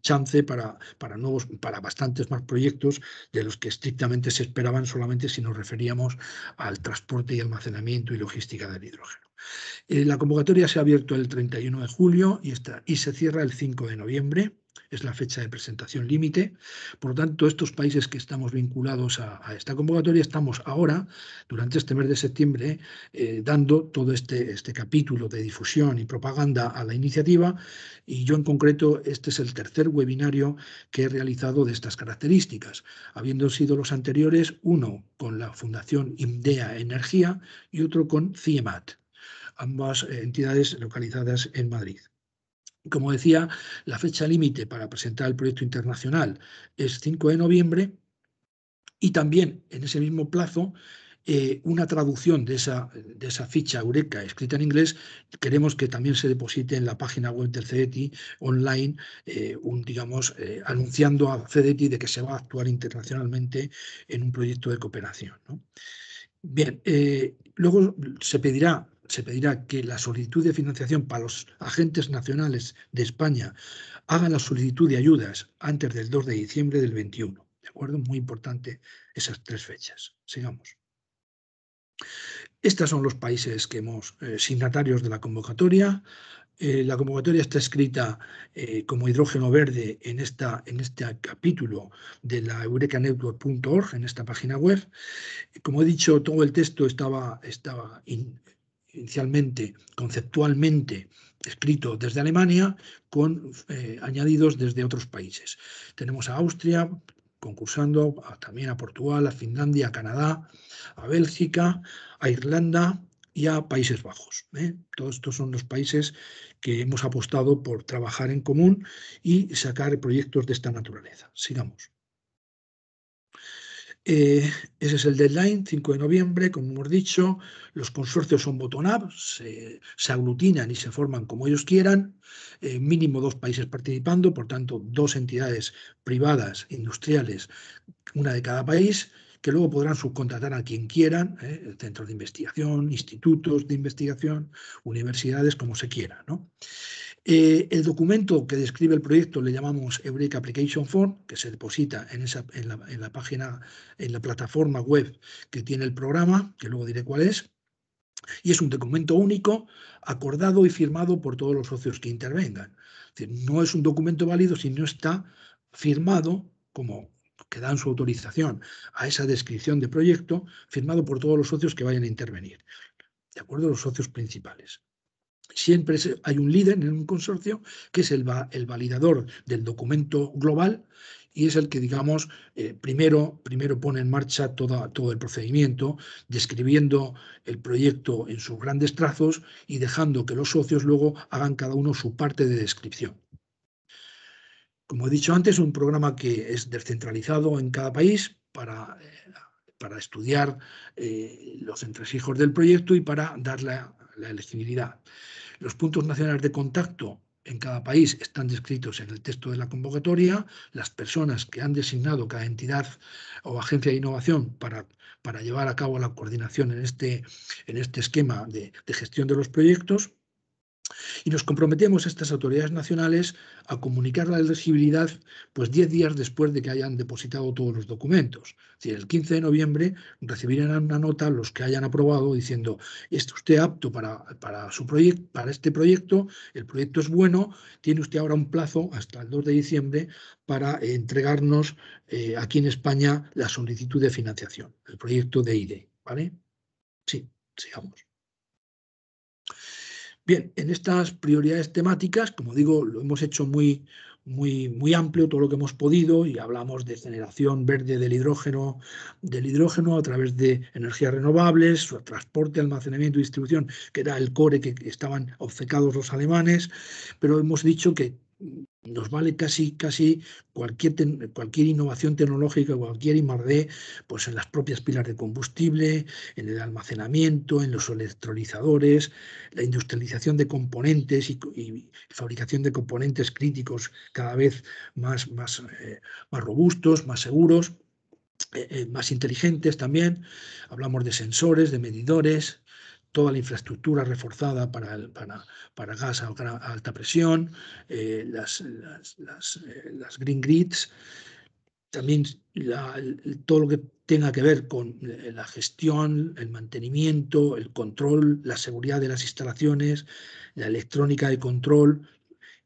chance para, para nuevos, para bastantes más proyectos de los que estrictamente se esperaban solamente si nos referíamos al transporte y almacenamiento y logística del hidrógeno. Eh, la convocatoria se ha abierto el 31 de julio y, está, y se cierra el 5 de noviembre es la fecha de presentación límite. Por lo tanto, estos países que estamos vinculados a, esta convocatoria estamos ahora, durante este mes de septiembre, eh, dando todo este, este capítulo de difusión y propaganda a la iniciativa. Y yo en concreto, este es el tercer webinario que he realizado de estas características, habiendo sido los anteriores uno con la Fundación IMDEA Energía y otro con CIEMAT ambas eh, entidades localizadas en Madrid. Como decía, la fecha límite para presentar el proyecto internacional es 5 de noviembre y también en ese mismo plazo eh, una traducción de esa, ficha Eureka escrita en inglés, queremos que también se deposite en la página web del CEDETI online, eh, digamos, eh, anunciando a CEDETI de que se va a actuar internacionalmente en un proyecto de cooperación. Bien, luego se pedirá se pedirá que la solicitud de financiación para los agentes nacionales de España haga la solicitud de ayudas antes del 2 de diciembre del 21. ¿De acuerdo? Muy importante esas tres fechas. Sigamos. Estos son los países que hemos eh, signatarios de la convocatoria. Eh, la convocatoria está escrita eh, como hidrógeno verde en, esta, en este capítulo de la eurecanetwork.org, en esta página web. Como he dicho, todo el texto estaba, estaba inicialmente, conceptualmente, escrito desde Alemania, con eh, añadidos desde otros países. Tenemos a Austria concursando, también a Portugal, a Finlandia, a Canadá, a Bélgica, a Irlanda y a Países Bajos. ¿eh? Todos estos son los países que hemos apostado por trabajar en común y sacar proyectos de esta naturaleza. Sigamos. Eh, ese es el deadline, 5 de noviembre, como hemos dicho. Los consorcios son bottom-up, se, aglutinan y se forman como ellos quieran. Eh, mínimo dos países participando, por tanto, dos entidades privadas, industriales, una de cada país, que luego podrán subcontratar a quien quieran, eh, centros de investigación, institutos de investigación, universidades, como se quiera. ¿no? Eh, el documento que describe el proyecto le llamamos Eureka Application Form, que se deposita en, la, página, en la plataforma web que tiene el programa, que luego diré cuál es. Y es un documento único, acordado y firmado por todos los socios que intervengan. no es un documento válido si no está firmado como que dan su autorización a esa descripción de proyecto, firmado por todos los socios que vayan a intervenir. ¿De acuerdo? Los socios principales siempre hay un líder en un consorcio que es el, va, el validador del documento global y es el que, digamos, eh, primero, primero pone en marcha toda, todo el procedimiento, describiendo el proyecto en sus grandes trazos y dejando que los socios luego hagan cada uno su parte de descripción. Como he dicho antes, un programa que es descentralizado en cada país para, eh, para estudiar eh, los entresijos del proyecto y para darle la elegibilidad. Los puntos nacionales de contacto en cada país están descritos en el texto de la convocatoria, las personas que han designado cada entidad o agencia de innovación para, para llevar a cabo la coordinación en este, en este esquema de gestión de los proyectos y nos comprometemos a estas autoridades nacionales a comunicar la elegibilidad pues 10 días después de que hayan depositado todos los documentos. Es decir, el 15 de noviembre recibirán una nota los que hayan aprobado diciendo ¿está usted apto para, para este proyecto? El proyecto es bueno, tiene usted ahora un plazo hasta el 2 de diciembre para entregarnos eh, aquí en España la solicitud de financiación, el proyecto de IDE. ¿Vale? Sí, sigamos. Bien, en estas prioridades temáticas, como digo, lo hemos hecho muy, muy, muy amplio todo lo que hemos podido y hablamos de generación verde del hidrógeno, del hidrógeno a través de energías renovables, su transporte, almacenamiento y distribución, que era el core que estaban obcecados los alemanes, pero hemos dicho que nos vale casi, casi cualquier, cualquier innovación tecnológica, cualquier de, pues en las propias pilas de combustible, en el almacenamiento, en los electrolizadores, la industrialización de componentes y, fabricación de componentes críticos cada vez más, más, eh, más robustos, más seguros, eh, eh, más inteligentes también. Hablamos de sensores, de medidores, toda la infraestructura reforzada para, para, gas a, alta presión, eh, las, eh, las, green grids, también todo lo que tenga que ver con eh, la gestión, el mantenimiento, el control, la seguridad de las instalaciones, la electrónica de control,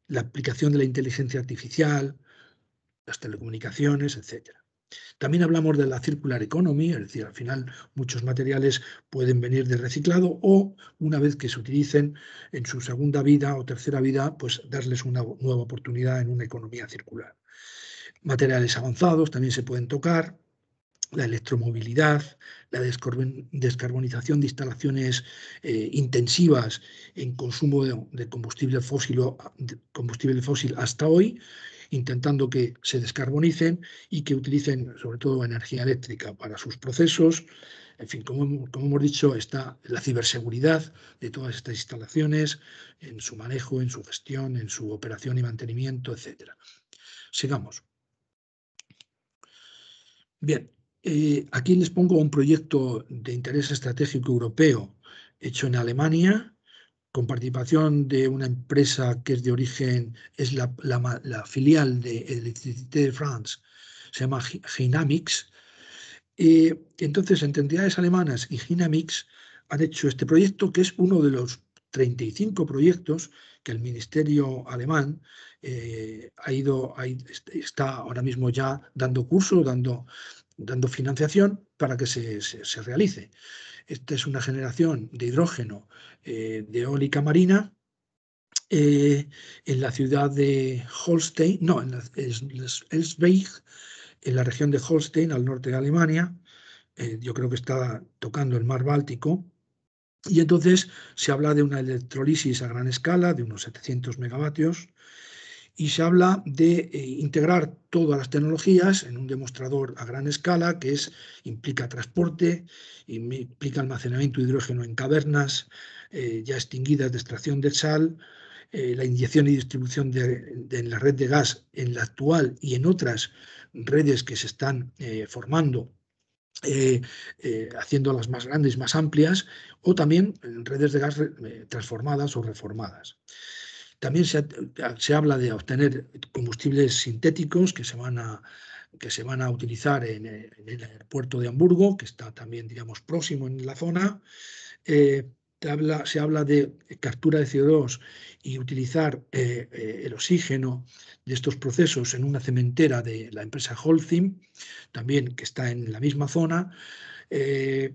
la aplicación de la inteligencia artificial, las telecomunicaciones, etcétera. También hablamos de la circular economy, es decir, al final muchos materiales pueden venir de reciclado o una vez que se utilicen en su segunda vida o tercera vida, pues darles una nueva oportunidad en una economía circular. Materiales avanzados también se pueden tocar, la electromovilidad, la descarbonización de instalaciones eh, intensivas en consumo de, de combustible, fósil, combustible fósil hasta hoy intentando que se descarbonicen y que utilicen sobre todo energía eléctrica para sus procesos. En fin, como, hemos dicho, está la ciberseguridad de todas estas instalaciones, en su manejo, en su gestión, en su operación y mantenimiento, etc. Sigamos. Bien, eh, aquí les pongo un proyecto de interés estratégico europeo hecho en Alemania, con participación de una empresa que es de origen, es la, filial de Electricité de France, se llama Ginamix. Eh, entonces, entidades alemanas y Ginamix han hecho este proyecto, que es uno de los 35 proyectos que el Ministerio alemán eh, ha ido, está ahora mismo ya dando curso, dando, dando financiación para que se, se, se realice. Esta es una generación de hidrógeno eh, de eólica marina. Eh, en la ciudad de Holstein, no, en Elsbeig, en la región de Holstein, al norte de Alemania, eh, yo creo que está tocando el mar Báltico, y entonces se habla de una electrolisis a gran escala de unos 700 megavatios y se habla de eh, integrar todas las tecnologías en un demostrador a gran escala, que es, implica transporte, implica almacenamiento de hidrógeno en cavernas eh, ya extinguidas de extracción de sal, eh, la inyección y distribución de, en la red de gas en la actual y en otras redes que se están formando haciendo las más grandes, más amplias, o también en redes de gas transformadas o reformadas. También se, habla de obtener combustibles sintéticos que se van a, que se van a utilizar en, el puerto de Hamburgo, que está también, digamos, próximo en la zona. se, eh, habla, se habla de captura de CO2 y utilizar eh, eh, el oxígeno de estos procesos en una cementera de la empresa Holcim, también que está en la misma zona.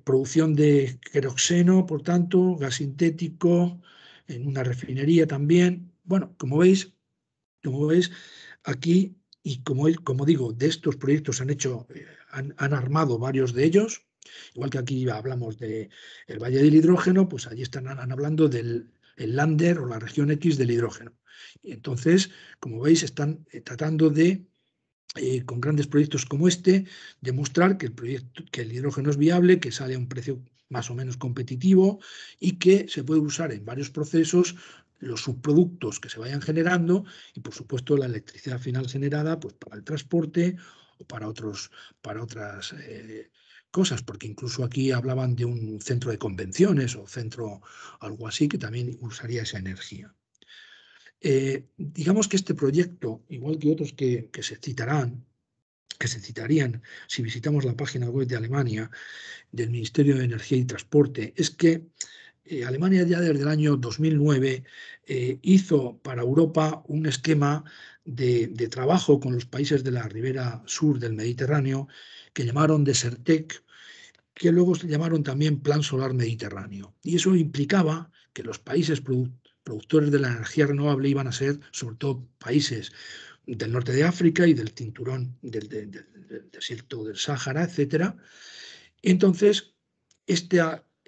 producción de queroxeno, por tanto, gas sintético en una refinería también. Bueno, como veis, como veis, aquí, y como, como digo, de estos proyectos han hecho, eh, han, armado varios de ellos, igual que aquí hablamos del el Valle del Hidrógeno, pues allí están hablando del el lander o la región X del hidrógeno. entonces, como veis, están eh, tratando de eh, con grandes proyectos como este, demostrar que el, proyecto, que el hidrógeno es viable, que sale a un precio más o menos competitivo y que se puede usar en varios procesos los subproductos que se vayan generando y, por supuesto, la electricidad final generada pues, para el transporte o para, otros, para otras eh, cosas, porque incluso aquí hablaban de un centro de convenciones o centro algo así que también usaría esa energía. Eh, digamos que este proyecto, igual que otros que, que se citarán, que se citarían si visitamos la página web de Alemania del Ministerio de Energía y Transporte, es que eh, Alemania ya desde el año 2009 eh, hizo para Europa un esquema de, trabajo con los países de la ribera sur del Mediterráneo que llamaron Desertec, que luego se llamaron también Plan Solar Mediterráneo. Y eso implicaba que los países productores de la energía renovable iban a ser sobre todo países del norte de África y del cinturón del, desierto del Sáhara, etc. Entonces, este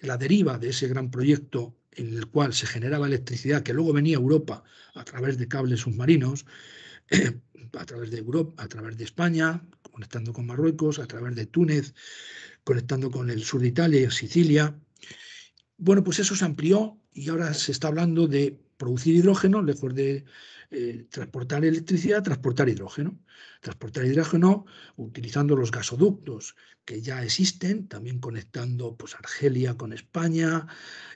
la deriva de ese gran proyecto en el cual se generaba electricidad que luego venía a Europa a través de cables submarinos, eh, a través de Europa, a través de España, conectando con Marruecos, a través de Túnez, conectando con el sur de Italia, y Sicilia. Bueno, pues eso se amplió y ahora se está hablando de producir hidrógeno lejos de eh, transportar electricidad, transportar hidrógeno. Transportar hidrógeno utilizando los gasoductos que ya existen, también conectando pues, Argelia con España,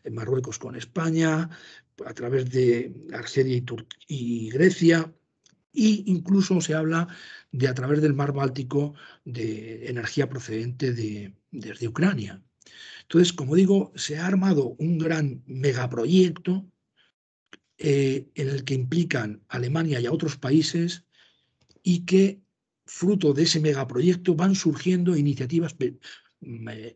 eh, Marruecos con España, a través de Argelia y, Grecia. e incluso se habla de a través del mar Báltico de energía procedente de, desde Ucrania. Entonces, como digo, se ha armado un gran megaproyecto eh, en el que implican a Alemania y a otros países y que, fruto de ese megaproyecto, van surgiendo iniciativas eh,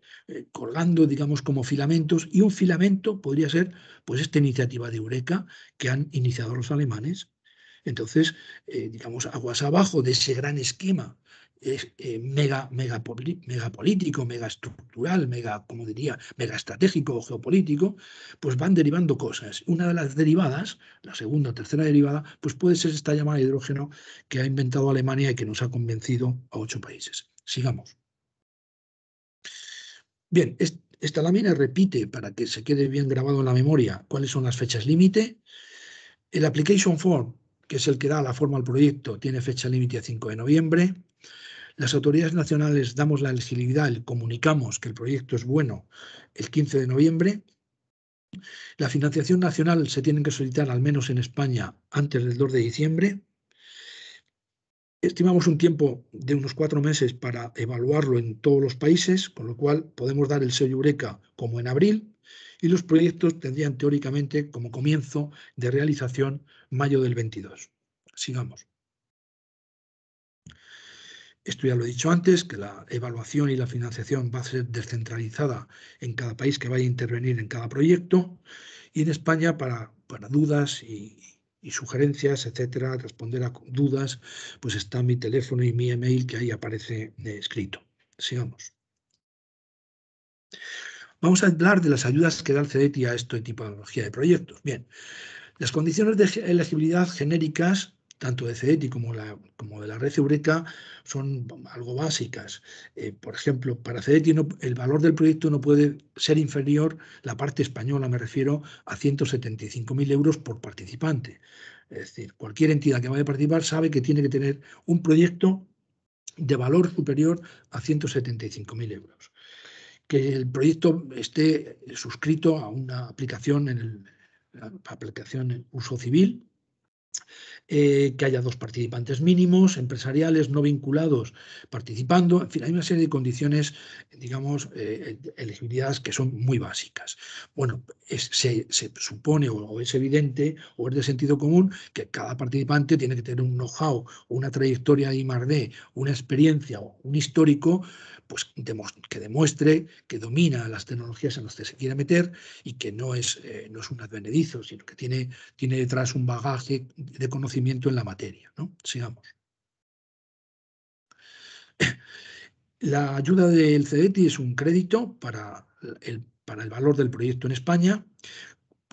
colgando, digamos, como filamentos, y un filamento podría ser, pues, esta iniciativa de Eureka que han iniciado los alemanes. Entonces, eh, digamos, aguas abajo de ese gran esquema es eh, mega, mega, mega estructural, mega, como diría, mega estratégico o geopolítico, pues van derivando cosas. Una de las derivadas, la segunda o tercera derivada, pues puede ser esta llamada hidrógeno que ha inventado Alemania y que nos ha convencido a ocho países. Sigamos. Bien, esta lámina repite para que se quede bien grabado en la memoria cuáles son las fechas límite. El application form, que es el que da la forma al proyecto, tiene fecha límite a 5 de noviembre. Las autoridades nacionales damos la elegibilidad, comunicamos que el proyecto es bueno el 15 de noviembre. La financiación nacional se tiene que solicitar al menos en España antes del 2 de diciembre. Estimamos un tiempo de unos cuatro meses para evaluarlo en todos los países, con lo cual podemos dar el sello Eureka como en abril y los proyectos tendrían teóricamente como comienzo de realización mayo del 22. Sigamos. Esto ya lo he dicho antes, que la evaluación y la financiación va a ser descentralizada en cada país que vaya a intervenir en cada proyecto. Y en España, para, dudas y, sugerencias, etcétera, responder a dudas, pues está mi teléfono y mi email que ahí aparece eh, escrito. Sigamos. Vamos a hablar de las ayudas que da el CEDETI a este tipología de proyectos. Bien, las condiciones de elegibilidad genéricas tanto de CETI como, de la red eureka son algo básicas. Eh, por ejemplo, para CEDETI el valor del proyecto no puede ser inferior, la parte española me refiero, a 175.000 euros por participante. Es decir, cualquier entidad que vaya a participar sabe que tiene que tener un proyecto de valor superior a 175.000 euros. Que el proyecto esté suscrito a una aplicación en el, aplicación en uso civil eh, que haya dos participantes mínimos, empresariales no vinculados participando, en fin, hay una serie de condiciones, digamos, eh, eh, elegibilidades que son muy básicas. Bueno, se, supone o, es evidente o es de sentido común que cada participante tiene que tener un know-how, una trayectoria de una experiencia o un histórico pues, que demuestre que domina las tecnologías en las que se quiere meter y que no es, no es un advenedizo, sino que tiene, tiene detrás un bagaje de conocimiento en la materia. ¿no? Sigamos. La ayuda del CEDETI es un crédito para el, para el valor del proyecto en España,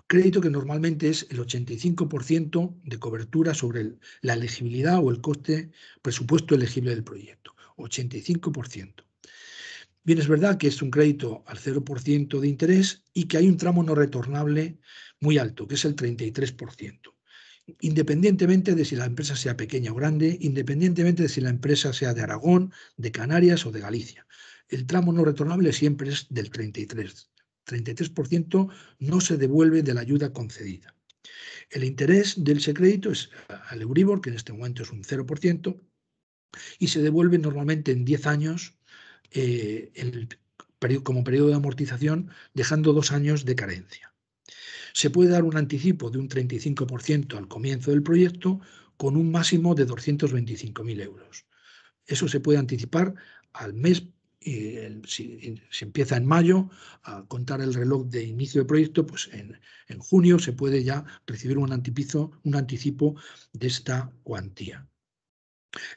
crédito que normalmente es el 85% de cobertura sobre la elegibilidad o el coste presupuesto elegible del proyecto, 85%. Bien, es verdad que es un crédito al 0% de interés y que hay un tramo no retornable muy alto, que es el 33% independientemente de si la empresa sea pequeña o grande, independientemente de si la empresa sea de Aragón, de Canarias o de Galicia. El tramo no retornable siempre es del 33. 33% no se devuelve de la ayuda concedida. El interés del ese crédito es al Euribor, que en este momento es un 0%, y se devuelve normalmente en 10 años eh, como periodo de amortización, dejando dos años de carencia se puede dar un anticipo de un 35% al comienzo del proyecto con un máximo de 225.000 euros. Eso se puede anticipar al mes, si, empieza en mayo a contar el reloj de inicio de proyecto, pues en, junio se puede ya recibir un anticipo de esta cuantía.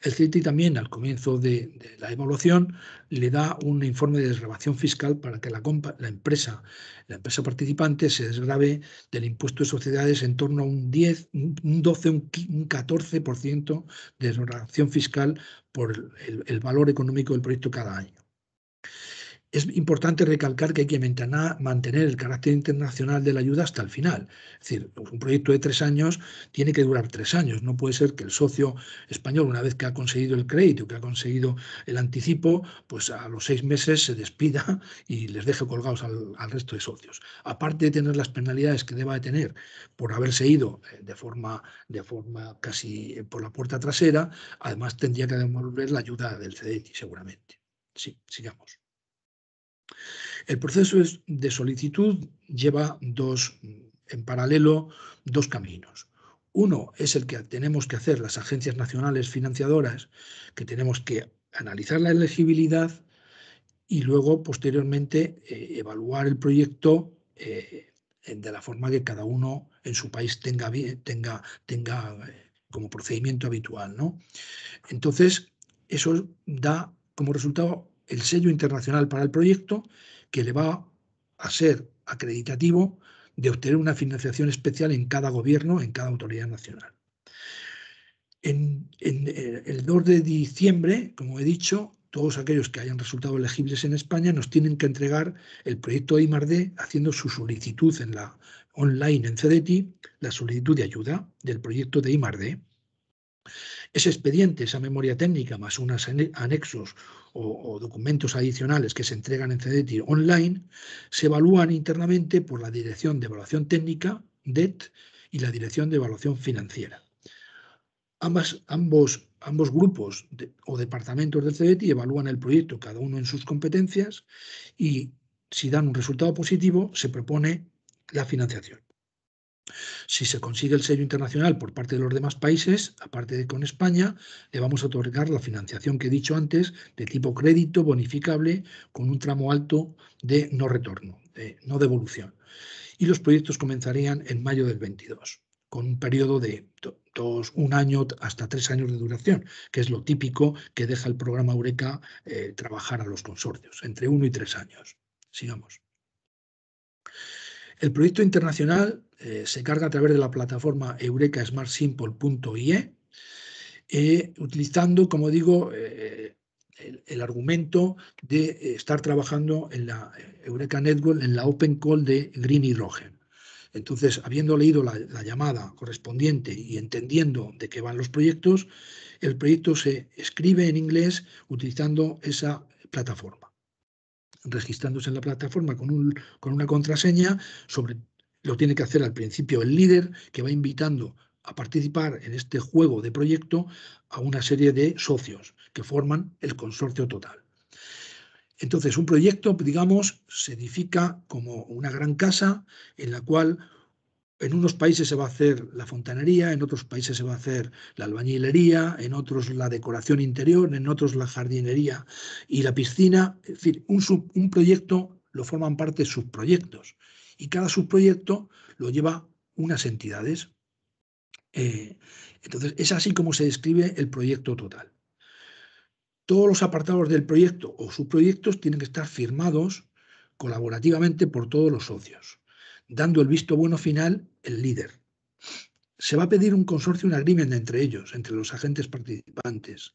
El CITI también, al comienzo de, la evaluación, le da un informe de desgrabación fiscal para que la, empresa, la empresa participante se desgrabe del impuesto de sociedades en torno a un 10, 12, un 14% de desgrabación fiscal por el valor económico del proyecto cada año es importante recalcar que hay que mantener el carácter internacional de la ayuda hasta el final. Es decir, un proyecto de tres años tiene que durar tres años. No puede ser que el socio español, una vez que ha conseguido el crédito, que ha conseguido el anticipo, pues a los seis meses se despida y les deje colgados al, resto de socios. Aparte de tener las penalidades que deba de tener por haberse ido eh, de forma, de forma casi eh, por la puerta trasera, además tendría que devolver la ayuda del CDT, seguramente. Sí, sigamos. El proceso de solicitud lleva dos, en paralelo dos caminos. Uno es el que tenemos que hacer las agencias nacionales financiadoras, que tenemos que analizar la elegibilidad y luego posteriormente eh, evaluar el proyecto eh, de la forma que cada uno en su país tenga, tenga eh, como procedimiento habitual. ¿no? Entonces, eso da como resultado el sello internacional para el proyecto que le va a ser acreditativo de obtener una financiación especial en cada gobierno, en cada autoridad nacional. En, eh, el 2 de diciembre, como he dicho, todos aquellos que hayan resultado elegibles en España nos tienen que entregar el proyecto de IMARD haciendo su solicitud en la online en CDT, la solicitud de ayuda del proyecto de IMARD. Ese expediente, esa memoria técnica, más unos anexos o, documentos adicionales que se entregan en CDTI online, se evalúan internamente por la Dirección de Evaluación Técnica, DET, y la Dirección de Evaluación Financiera. ambos, grupos o departamentos del CDTI evalúan el proyecto, cada uno en sus competencias, y si dan un resultado positivo, se propone la financiación. Si se consigue el sello internacional por parte de los demás países, aparte de con España, le vamos a otorgar la financiación que he dicho antes, de tipo crédito bonificable, con un tramo alto de no retorno, de no devolución. Y los proyectos comenzarían en mayo del 22 con un periodo de un año hasta tres años de duración, que es lo típico que deja el programa Eureka eh, trabajar a los consorcios, entre uno y tres años. Sigamos. El proyecto internacional eh, se carga a través de la plataforma EurekaSmartSimple.ie eh, utilizando, como digo, eh, el, argumento de estar trabajando en la Eureka Network, en la Open Call de Green Hydrogen. Entonces, habiendo leído la, llamada correspondiente y entendiendo de qué van los proyectos, el proyecto se escribe en inglés utilizando esa plataforma registrándose en la plataforma con, un, con una contraseña, sobre, lo tiene que hacer al principio el líder, que va invitando a participar en este juego de proyecto a una serie de socios que forman el consorcio total. Entonces, un proyecto, digamos, se edifica como una gran casa en la cual en unos países se va a hacer la fontanería, en otros países se va a hacer la albañilería, en otros la decoración interior, en otros la jardinería y la piscina. Es decir, un, proyecto lo forman parte subproyectos y cada subproyecto lo lleva unas entidades. Eh, entonces, es así como se describe el proyecto total. Todos los apartados del proyecto o subproyectos tienen que estar firmados colaborativamente por todos los socios dando el visto bueno final el líder. Se va a pedir un consorcio, un agreement entre ellos, entre los agentes participantes.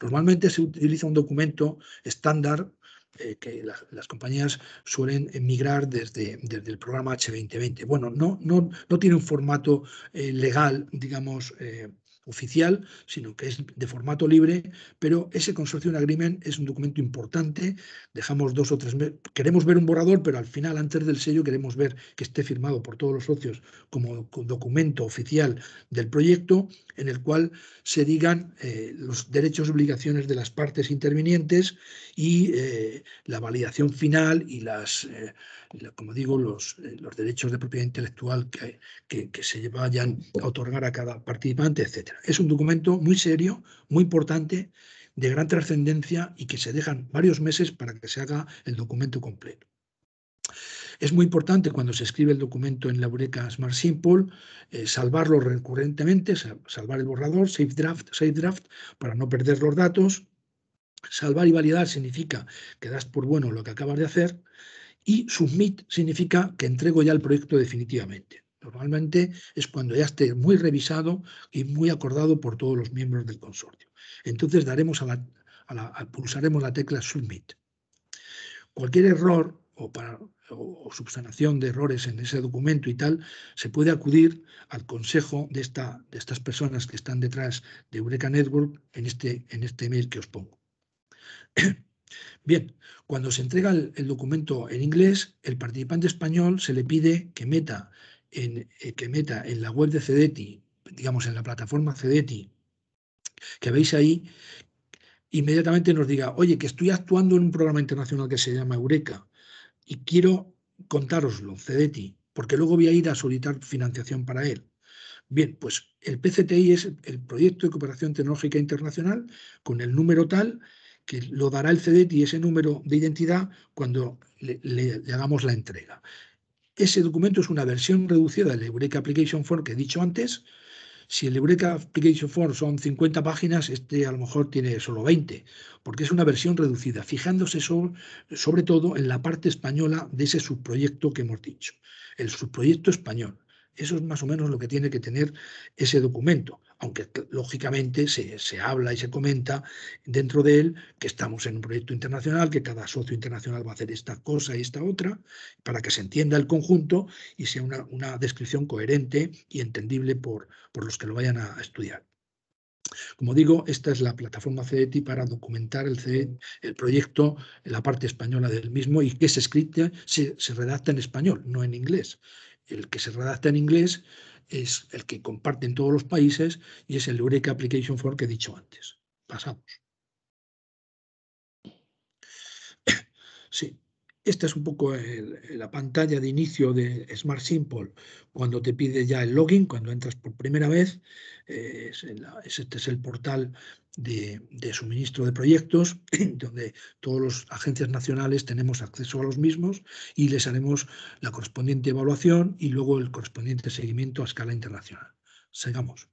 Normalmente se utiliza un documento estándar eh, que las compañías suelen emigrar desde, el programa H2020. Bueno, no, no, tiene un formato eh, legal, digamos, eh, oficial, sino que es de formato libre, pero ese consorcio un Agreement es un documento importante. Dejamos dos o tres meses, queremos ver un borrador, pero al final, antes del sello, queremos ver que esté firmado por todos los socios como documento oficial del proyecto, en el cual se digan eh, los derechos y obligaciones de las partes intervinientes y eh, la validación final y las, eh, como digo, eh, los, derechos de propiedad intelectual que, se vayan a otorgar a cada participante, etc. Es un documento muy serio, muy importante, de gran trascendencia y que se dejan varios meses para que se haga el documento completo. Es muy importante cuando se escribe el documento en la Eureka Smart Simple eh, salvarlo recurrentemente, salvar el borrador, save draft, save draft, para no perder los datos. Salvar y validar significa que das por bueno lo que acabas de hacer y submit significa que entrego ya el proyecto definitivamente. Normalmente es cuando ya esté muy revisado y muy acordado por todos los miembros del consorcio. Entonces daremos a la, pulsaremos la tecla submit. Cualquier error o, subsanación de errores en ese documento y tal, se puede acudir al consejo de, esta, de estas personas que están detrás de Eureka Network en este, en este mail que os pongo. Bien, cuando se entrega el, documento en inglés, el participante español se le pide que meta en, eh, que meta en la web de CEDETI, digamos en la plataforma CEDETI, que veis ahí, inmediatamente nos diga, oye, que estoy actuando en un programa internacional que se llama Eureka y quiero contároslo, CEDETI, porque luego voy a ir a solicitar financiación para él. Bien, pues el PCTI es el Proyecto de Cooperación Tecnológica Internacional con el número tal que lo dará el CEDET y ese número de identidad cuando le, hagamos la entrega. Ese documento es una versión reducida del Eureka Application Form que he dicho antes. Si el Eureka Application Form son 50 páginas, este a lo mejor tiene solo 20, porque es una versión reducida, fijándose sobre todo en la parte española de ese subproyecto que hemos dicho, el subproyecto español. Eso es más o menos lo que tiene que tener ese documento, aunque lógicamente se, habla y se comenta dentro de él que estamos en un proyecto internacional, que cada socio internacional va a hacer esta cosa y esta otra, para que se entienda el conjunto y sea una, descripción coherente y entendible por, los que lo vayan a estudiar. Como digo, esta es la plataforma CETI para documentar el, e el proyecto, la parte española del mismo y que se, se, se redacta en español, no en inglés el que se redacta en inglés es el que comparten todos los países y es el Eureka Application Form que he dicho antes. Pasamos. Sí, esta es un poco la pantalla de inicio de Smart Simple cuando te pide ya el login, cuando entras por primera vez. Eh, este es el portal de, suministro de proyectos, donde todas las agencias nacionales tenemos acceso a los mismos y les haremos la correspondiente evaluación y luego el correspondiente seguimiento a escala internacional. Sigamos.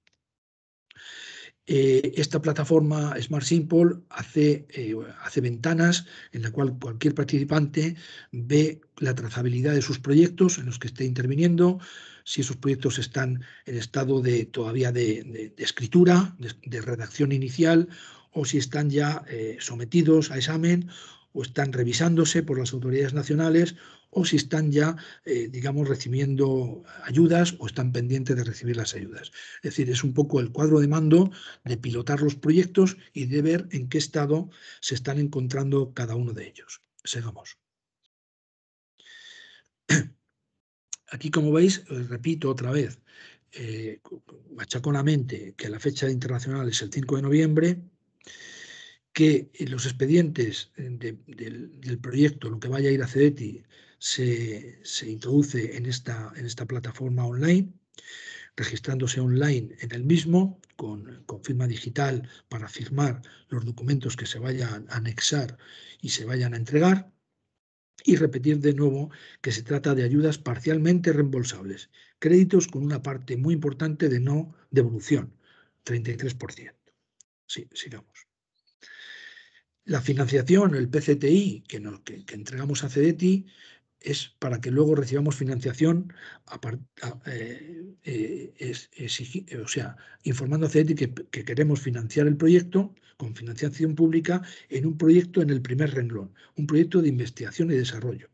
Eh, esta plataforma Smart Simple hace, eh, hace, ventanas en la cual cualquier participante ve la trazabilidad de sus proyectos en los que esté interviniendo, si esos proyectos están en estado de todavía de, escritura, de, redacción inicial, o si están ya eh, sometidos a examen o están revisándose por las autoridades nacionales o si están ya, eh, digamos, recibiendo ayudas o están pendientes de recibir las ayudas. Es decir, es un poco el cuadro de mando de pilotar los proyectos y de ver en qué estado se están encontrando cada uno de ellos. Sigamos. Aquí, como veis, repito otra vez, eh, machaconamente, que la fecha internacional es el 5 de noviembre, que los expedientes del, proyecto, lo que vaya a ir a CEDETI, se, introduce en esta, en esta plataforma online, registrándose online en el mismo, con, con, firma digital para firmar los documentos que se vayan a anexar y se vayan a entregar. Y repetir de nuevo que se trata de ayudas parcialmente reembolsables, créditos con una parte muy importante de no devolución, 33%. Sí, sigamos. La financiación, el PCTI que, nos, que, que entregamos a CEDETI, es para que luego recibamos financiación, eh, eh, es, eh, o sea, informando a CETI que, que, queremos financiar el proyecto con financiación pública en un proyecto en el primer renglón, un proyecto de investigación y desarrollo.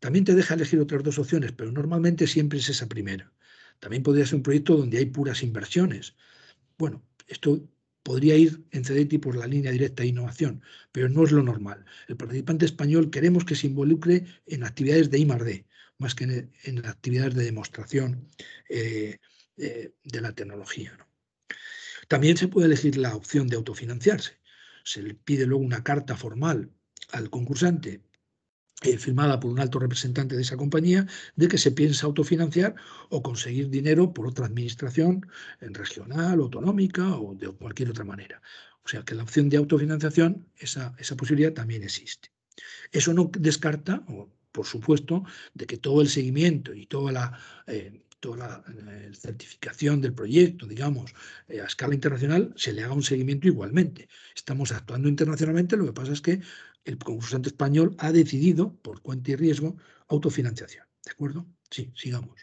También te deja elegir otras dos opciones, pero normalmente siempre es esa primera. También podría ser un proyecto donde hay puras inversiones. Bueno, esto podría ir en CDT por la línea directa de innovación, pero no es lo normal. El participante español queremos que se involucre en actividades de I+.D., más que en, actividades de demostración eh, eh, de la tecnología. También se puede elegir la opción de autofinanciarse. Se le pide luego una carta formal al concursante eh, firmada por un alto representante de esa compañía, de que se piensa autofinanciar o conseguir dinero por otra administración eh, regional, autonómica o de cualquier otra manera. O sea que la opción de autofinanciación, esa, esa posibilidad también existe. Eso no descarta, o, por supuesto, de que todo el seguimiento y toda la, eh, toda la certificación del proyecto, digamos, a escala internacional, se le haga un seguimiento igualmente. Estamos actuando internacionalmente, lo que pasa es que el concursante español ha decidido, por cuenta y riesgo, autofinanciación. ¿De acuerdo? Sí, sigamos.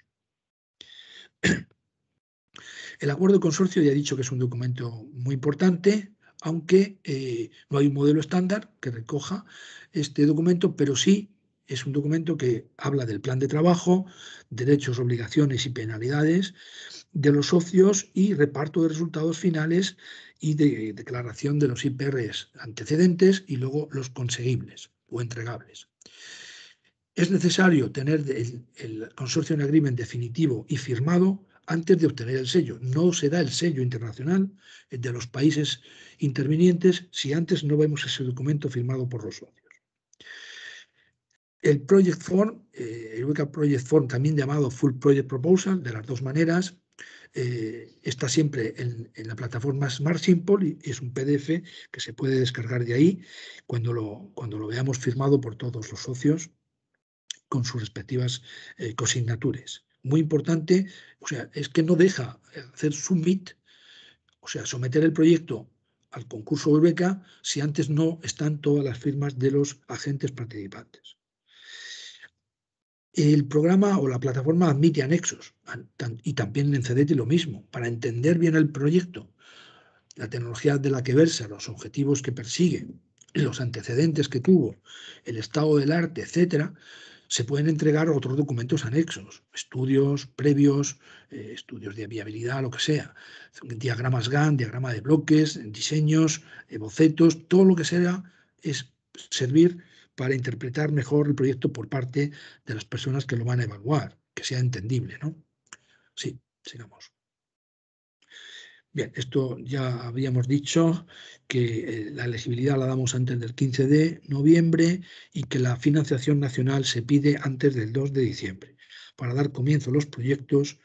El acuerdo de consorcio ya he dicho que es un documento muy importante, aunque eh, no hay un modelo estándar que recoja este documento, pero sí es un documento que habla del plan de trabajo, derechos, obligaciones y penalidades de los socios y reparto de resultados finales y de declaración de los IPRs antecedentes y luego los conseguibles o entregables. Es necesario tener el, consorcio en agreement definitivo y firmado antes de obtener el sello. No se da el sello internacional de los países intervinientes si antes no vemos ese documento firmado por los socios. El Project Form, eh, el Project Form, también llamado Full Project Proposal, de las dos maneras, eh, está siempre en, la plataforma Smart Simple y es un PDF que se puede descargar de ahí cuando lo, cuando lo veamos firmado por todos los socios con sus respectivas eh, cosignaturas. Muy importante, o sea, es que no deja hacer submit, o sea, someter el proyecto al concurso beca si antes no están todas las firmas de los agentes participantes. El programa o la plataforma admite anexos y también en CDT lo mismo, para entender bien el proyecto, la tecnología de la que versa, los objetivos que persigue, los antecedentes que tuvo, el estado del arte, etcétera, se pueden entregar otros documentos anexos, estudios previos, eh, estudios de viabilidad, lo que sea, diagramas GAN, diagrama de bloques, diseños, eh, bocetos, todo lo que sea es servir para interpretar mejor el proyecto por parte de las personas que lo van a evaluar, que sea entendible, ¿no? Sí, sigamos. Bien, esto ya habíamos dicho que eh, la elegibilidad la damos antes del 15 de noviembre y que la financiación nacional se pide antes del 2 de diciembre para dar comienzo a los proyectos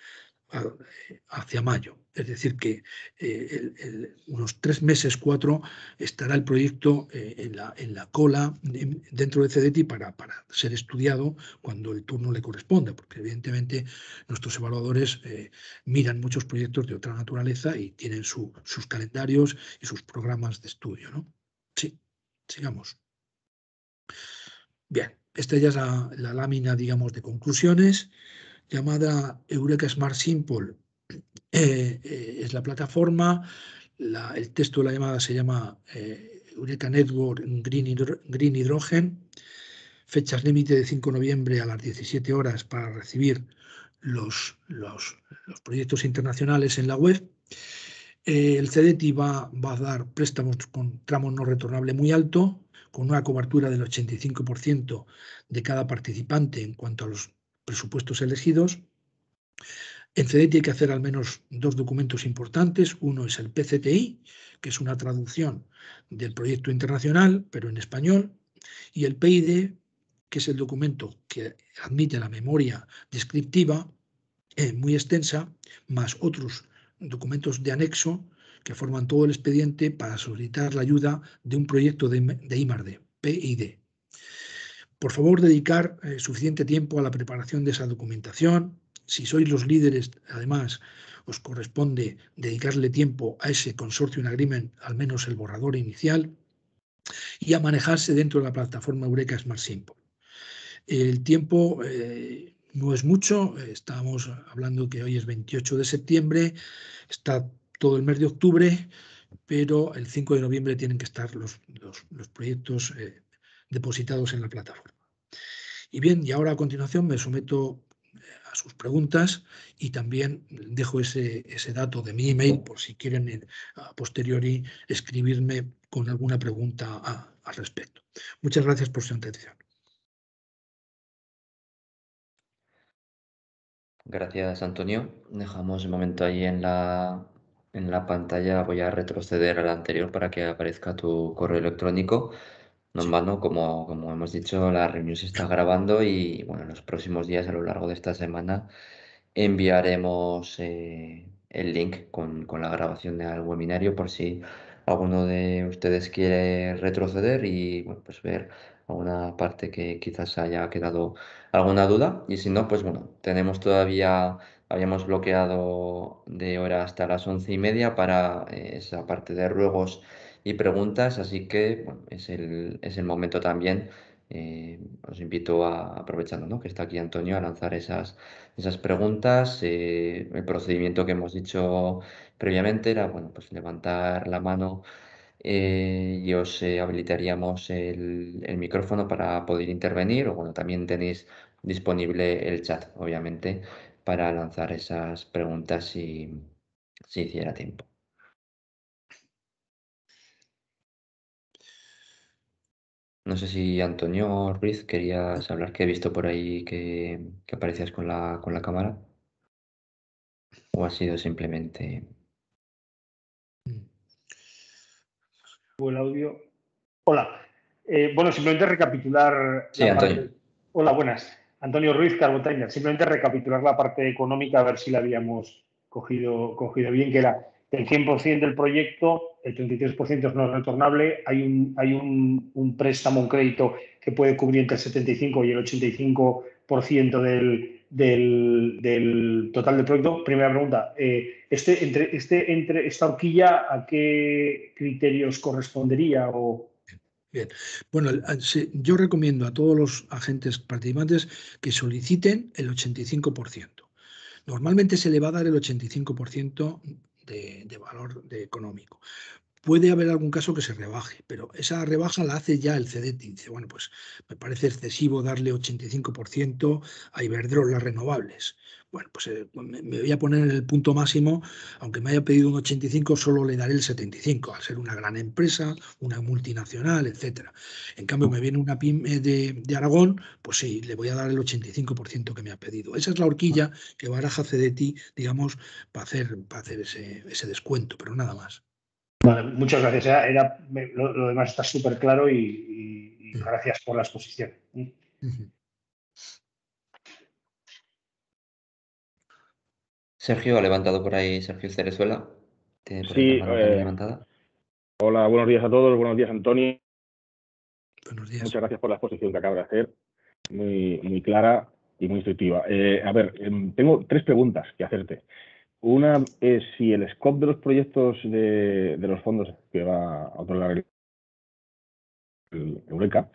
ah, eh, hacia mayo. Es decir, que eh, unos tres meses, cuatro, estará el proyecto eh, en, la, en, la, cola dentro de CDT para, para, ser estudiado cuando el turno le corresponda, porque evidentemente nuestros evaluadores eh, miran muchos proyectos de otra naturaleza y tienen sus calendarios y sus programas de estudio. ¿no? Sí, sigamos. Bien, esta ya es la, la lámina, digamos, de conclusiones, llamada Eureka Smart Simple eh, es la plataforma, el texto de la llamada se llama eh, Network Green, Hydrogen, fechas límite de 5 de noviembre a las 17 horas para recibir los, los, los proyectos internacionales en la web. Eh, el CDTI va, va, a dar préstamos con tramos no retornable muy alto, con una cobertura del 85% de cada participante en cuanto a los presupuestos elegidos. En CD tiene que hacer al menos dos documentos importantes. Uno es el PCTI, que es una traducción del proyecto internacional, pero en español, y el PID, que es el documento que admite la memoria descriptiva eh, muy extensa, más otros documentos de anexo que forman todo el expediente para solicitar la ayuda de un proyecto de, de IMARD, PID. Por favor, dedicar eh, suficiente tiempo a la preparación de esa documentación, si sois los líderes, además, os corresponde dedicarle tiempo a ese consorcio agreement, al menos el borrador inicial, y a manejarse dentro de la plataforma Eureka Smart Simple. El tiempo eh, no es mucho, estamos hablando que hoy es 28 de septiembre, está todo el mes de octubre, pero el 5 de noviembre tienen que estar los, proyectos eh, depositados en la plataforma. Y bien, y ahora a continuación me someto sus preguntas y también dejo ese, ese dato de mi email por si quieren eh, a posteriori escribirme con alguna pregunta al respecto. Muchas gracias por su atención. Gracias, Antonio. Dejamos el momento ahí en la, en la pantalla. Voy a retroceder al anterior para que aparezca tu correo electrónico. No como, como hemos dicho, la reunión se está grabando y bueno, en los próximos días, a lo largo de esta semana, enviaremos eh, el link con, la grabación del webinario por si alguno de ustedes quiere retroceder y bueno, pues ver alguna parte que quizás haya quedado alguna duda. Y si no, pues bueno, tenemos todavía, habíamos bloqueado de hora hasta las once y media para eh, esa parte de ruegos y preguntas, así que bueno, es, el, es el momento también. Eh, os invito a, aprovechando ¿no? que está aquí Antonio, a lanzar esas, esas preguntas. Eh, el procedimiento que hemos dicho previamente era bueno, pues levantar la mano eh, y os habilitaríamos el, micrófono para poder intervenir. O bueno, también tenéis disponible el chat, obviamente, para lanzar esas preguntas si hiciera tiempo. No sé si Antonio Ruiz querías hablar, que he visto por ahí que, aparecías con la, con la cámara. ¿O ha sido simplemente... Mm. el audio. Hola. Eh, bueno, simplemente recapitular. Sí, Antonio. Hola, buenas. Antonio Ruiz Carbotainer. Simplemente recapitular la parte económica, a ver si la habíamos cogido, cogido bien, que era el 100% del proyecto, el 33% es no retornable, hay, un, hay un, préstamo, un crédito que puede cubrir entre el 75 y el 85% del, total del proyecto. Primera pregunta, eh, este, entre, este, entre esta horquilla, ¿a qué criterios correspondería o, Bien, bueno, yo recomiendo a todos los agentes participantes que soliciten el 85%. Normalmente se le va a dar el 85% de, valor de económico. Puede haber algún caso que se rebaje, pero esa rebaja la hace ya el CDT. Dice, bueno, pues me parece excesivo darle 85% a Iberdrola renovables. Bueno, pues, eh, pues me, voy a poner en el punto máximo, aunque me haya pedido un 85, solo le daré el 75, al ser una gran empresa, una multinacional, etcétera. En cambio, me viene una pyme eh, de, Aragón, pues sí, le voy a dar el 85% que me ha pedido. Esa es la horquilla ah. que baraja CDT, digamos, para hacer, para hacer ese, descuento, pero nada más. Vale, muchas gracias. lo, demás está súper claro y, gracias por la exposición. Sergio ha levantado por ahí, Sergio Cerezuela. sí, eh, levantada? Hola, buenos días a todos, buenos días Antonio. Buenos días. Muchas gracias por la exposición que acaba de hacer, muy, muy clara y muy instructiva. Eh, a ver, em, tengo tres preguntas que hacerte. Una es si el scope de los proyectos de, los fondos que va a otorgar el Eureka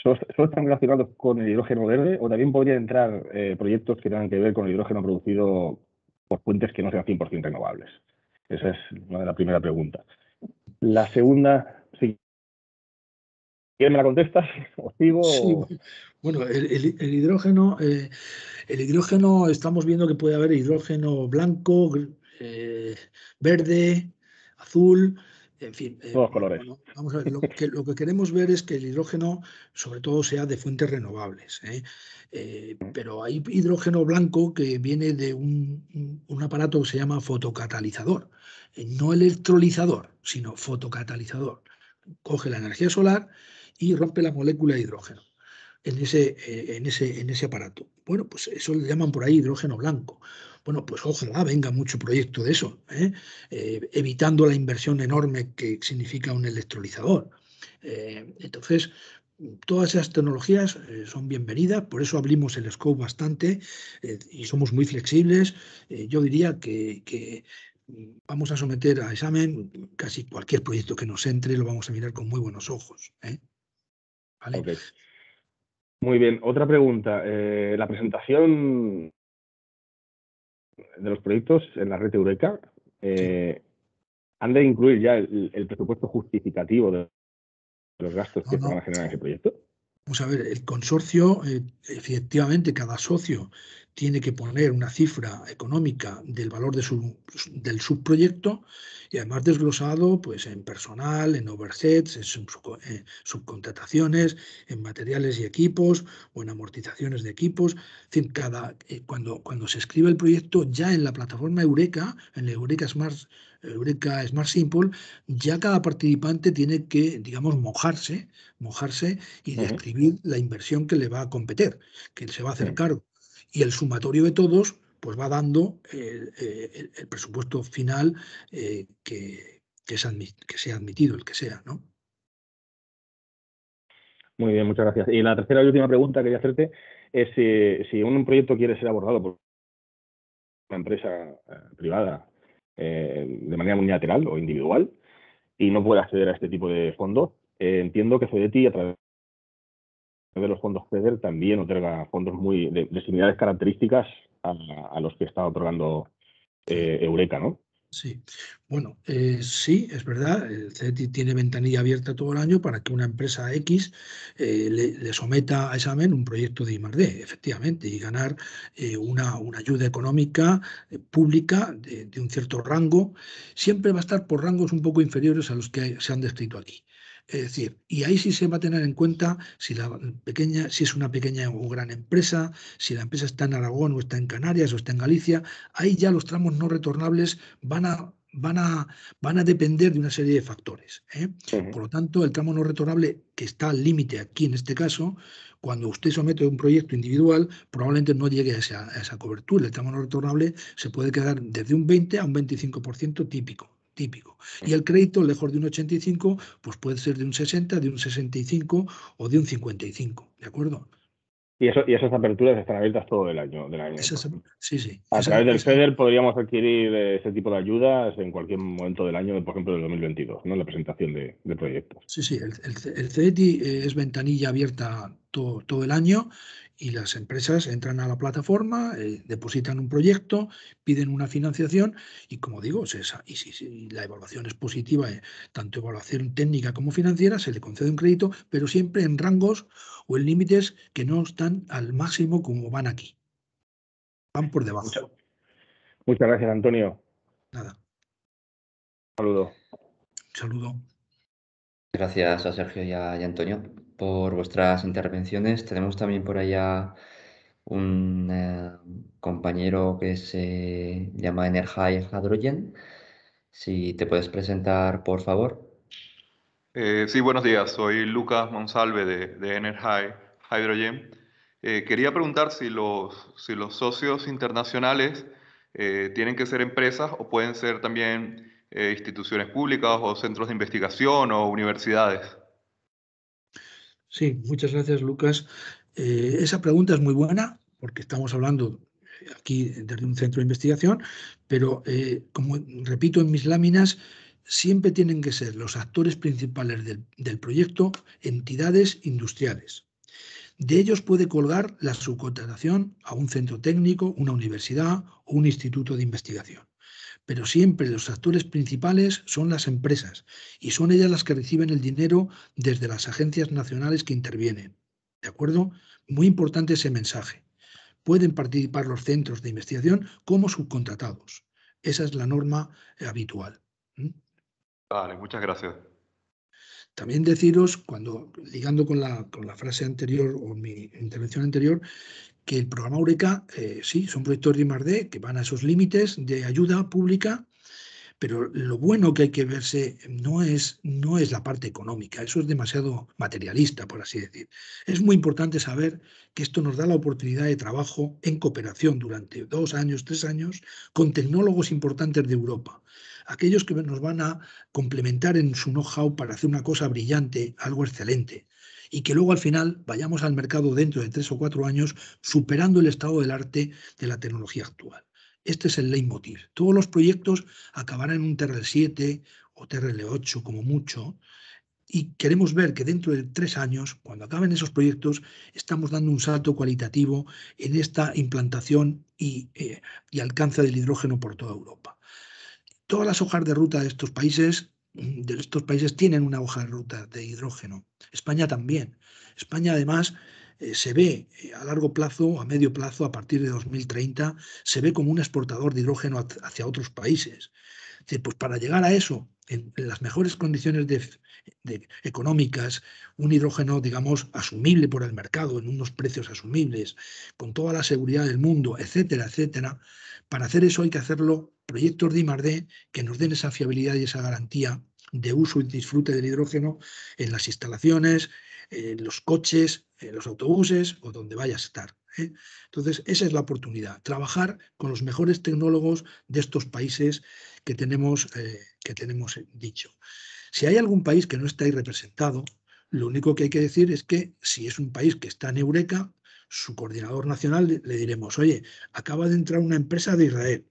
¿Solo, están relacionados con el hidrógeno verde o también podrían entrar eh, proyectos que tengan que ver con el hidrógeno producido por puentes que no sean 100% renovables. Esa es una de la primera pregunta. La segunda, si quieres me la contestas, os digo. Bueno, el, hidrógeno, eh, el hidrógeno, estamos viendo que puede haber hidrógeno blanco, eh, verde, azul. En fin, eh, vamos a ver, lo que, queremos ver es que el hidrógeno, sobre todo, sea de fuentes renovables. ¿eh? Eh, mm. pero hay hidrógeno blanco que viene de un, aparato que se llama fotocatalizador. no electrolizador, sino fotocatalizador. Coge la energía solar y rompe la molécula de hidrógeno en ese, en ese, en ese aparato. Bueno, pues eso le llaman por ahí hidrógeno blanco bueno, pues ojalá venga mucho proyecto de eso, ¿eh? Eh, evitando la inversión enorme que significa un electrolizador. Eh, entonces, todas esas tecnologías son bienvenidas, por eso abrimos el scope bastante y somos muy flexibles. yo diría que, vamos a someter a examen casi cualquier proyecto que nos entre, lo vamos a mirar con muy buenos ojos. Muy bien, otra pregunta. la presentación de los proyectos en la red Eureka eh, han de incluir ya el, presupuesto justificativo de los gastos que van a generar en ese proyecto. Vamos a ver, el consorcio, eh, efectivamente, cada socio tiene que poner una cifra económica del valor de su, del subproyecto y además desglosado pues, en personal, en overheads, en subcontrataciones, en materiales y equipos o en amortizaciones de equipos. cada, eh, cuando, cuando se escribe el proyecto ya en la plataforma Eureka, en la Eureka Smart Eureka Smart Simple, ya cada participante tiene que, digamos, mojarse, mojarse y describir la inversión que le va a competir, que se va a hacer cargo. Y el sumatorio de todos, pues va dando el, eh, presupuesto final eh, que, sea admitido, el que sea, ¿no? Muy bien, muchas gracias. Y la tercera y última pregunta que quería hacerte es si un proyecto quiere ser abordado por una empresa eh, privada eh, de manera unilateral o individual y no puede acceder a este tipo de fondos, eh, entiendo que FEDETI a través de los fondos FEDER también otorga fondos muy de, similares características a, los que está otorgando eh, Eureka, ¿no? Sí, bueno, eh, sí, es verdad, el CETI tiene ventanilla abierta todo el año para que una empresa X eh, le, someta a examen un proyecto de I+.D., efectivamente, y ganar eh, una, ayuda económica pública de, de, un cierto rango. Siempre va a estar por rangos un poco inferiores a los que se han descrito aquí. Es decir, y ahí sí se va a tener en cuenta si la pequeña, si es una pequeña o gran empresa, si la empresa está en Aragón o está en Canarias o está en Galicia, ahí ya los tramos no retornables van a Van a, van a, depender de una serie de factores. ¿eh? Por lo tanto, el tramo no retornable, que está al límite aquí en este caso, cuando usted somete un proyecto individual, probablemente no llegue a esa cobertura. El tramo no retornable se puede quedar desde un 20 a un 25% típico típico. Y el crédito, lejos de un 85, pues puede ser de un 60, de un 65 o de un 55, ¿de acuerdo? Y, eso, y esas aperturas están abiertas todo el año. Del año. sí, sí. A través del CEDER podríamos adquirir ese tipo de ayudas en cualquier momento del año, por ejemplo, del 2022, ¿no? la presentación de, proyectos. Sí, sí, el, el CETI eh, es ventanilla abierta todo, el año y las empresas entran a la plataforma, eh, depositan un proyecto, piden una financiación y como digo, y si, la evaluación es positiva, eh, tanto evaluación técnica como financiera, se le concede un crédito, pero siempre en rangos o en límites que no están al máximo como van aquí. Van por debajo. Muchas, gracias, Antonio. Nada. Un saludo. saludo. Gracias a Sergio y y a Antonio por vuestras intervenciones. Tenemos también por allá un eh, compañero que se llama Energy Hydrogen. Si te puedes presentar, por favor. Eh, sí, buenos días. Soy Lucas Monsalve de, de Hydrogen. Eh, quería preguntar si los socios internacionales tienen que ser empresas o pueden ser también instituciones públicas o centros de investigación o universidades. Sí, muchas gracias, Lucas. Eh, esa pregunta es muy buena porque estamos hablando aquí desde un centro de investigación, pero eh, como repito en mis láminas, siempre tienen que ser los actores principales del, del proyecto entidades industriales. De ellos puede colgar la subcontratación a un centro técnico, una universidad o un instituto de investigación pero siempre los actores principales son las empresas y son ellas las que reciben el dinero desde las agencias nacionales que intervienen. ¿De acuerdo? Muy importante ese mensaje. Pueden participar los centros de investigación como subcontratados. Esa es la norma eh, habitual. Vale, muchas gracias. También deciros, cuando ligando con la, con la frase anterior o mi intervención anterior, que el programa Eureka, eh, sí, son proyectos de I+.D. que van a esos límites de ayuda pública, pero lo bueno que hay que verse no es, no es la parte económica, eso es demasiado materialista, por así decir. Es muy importante saber que esto nos da la oportunidad de trabajo en cooperación durante dos años, tres años, con tecnólogos importantes de Europa aquellos que nos van a complementar en su know-how para hacer una cosa brillante, algo excelente y que luego al final vayamos al mercado dentro de tres o cuatro años superando el estado del arte de la tecnología actual. Este es el leitmotiv. Todos los proyectos acabarán en un TRL7 o TRL8 como mucho, y queremos ver que dentro de tres años, cuando acaben esos proyectos, estamos dando un salto cualitativo en esta implantación y, eh, y alcance del hidrógeno por toda Europa. Todas las hojas de ruta de estos países Mm, de estos países tienen una hoja de ruta de hidrógeno. España también. España además eh, se ve eh, a largo plazo, a medio plazo, a partir de 2030, se ve como un exportador de hidrógeno hacia otros países. pues para llegar a eso, en, las mejores condiciones económicas, un hidrógeno, digamos, asumible por el mercado, en unos precios asumibles, con toda la seguridad del mundo, etcétera, etcétera, para hacer eso hay que hacerlo proyectos de I+.D. que nos den esa fiabilidad y esa garantía de uso y disfrute del hidrógeno en las instalaciones, en los coches, en los autobuses o donde vayas a estar. ¿eh? Entonces, esa es la oportunidad, trabajar con los mejores tecnólogos de estos países que tenemos, eh, que tenemos dicho. Si hay algún país que no está ahí representado, lo único que hay que decir es que si es un país que está en Eureka, su coordinador nacional le diremos, oye, acaba de entrar una empresa de Israel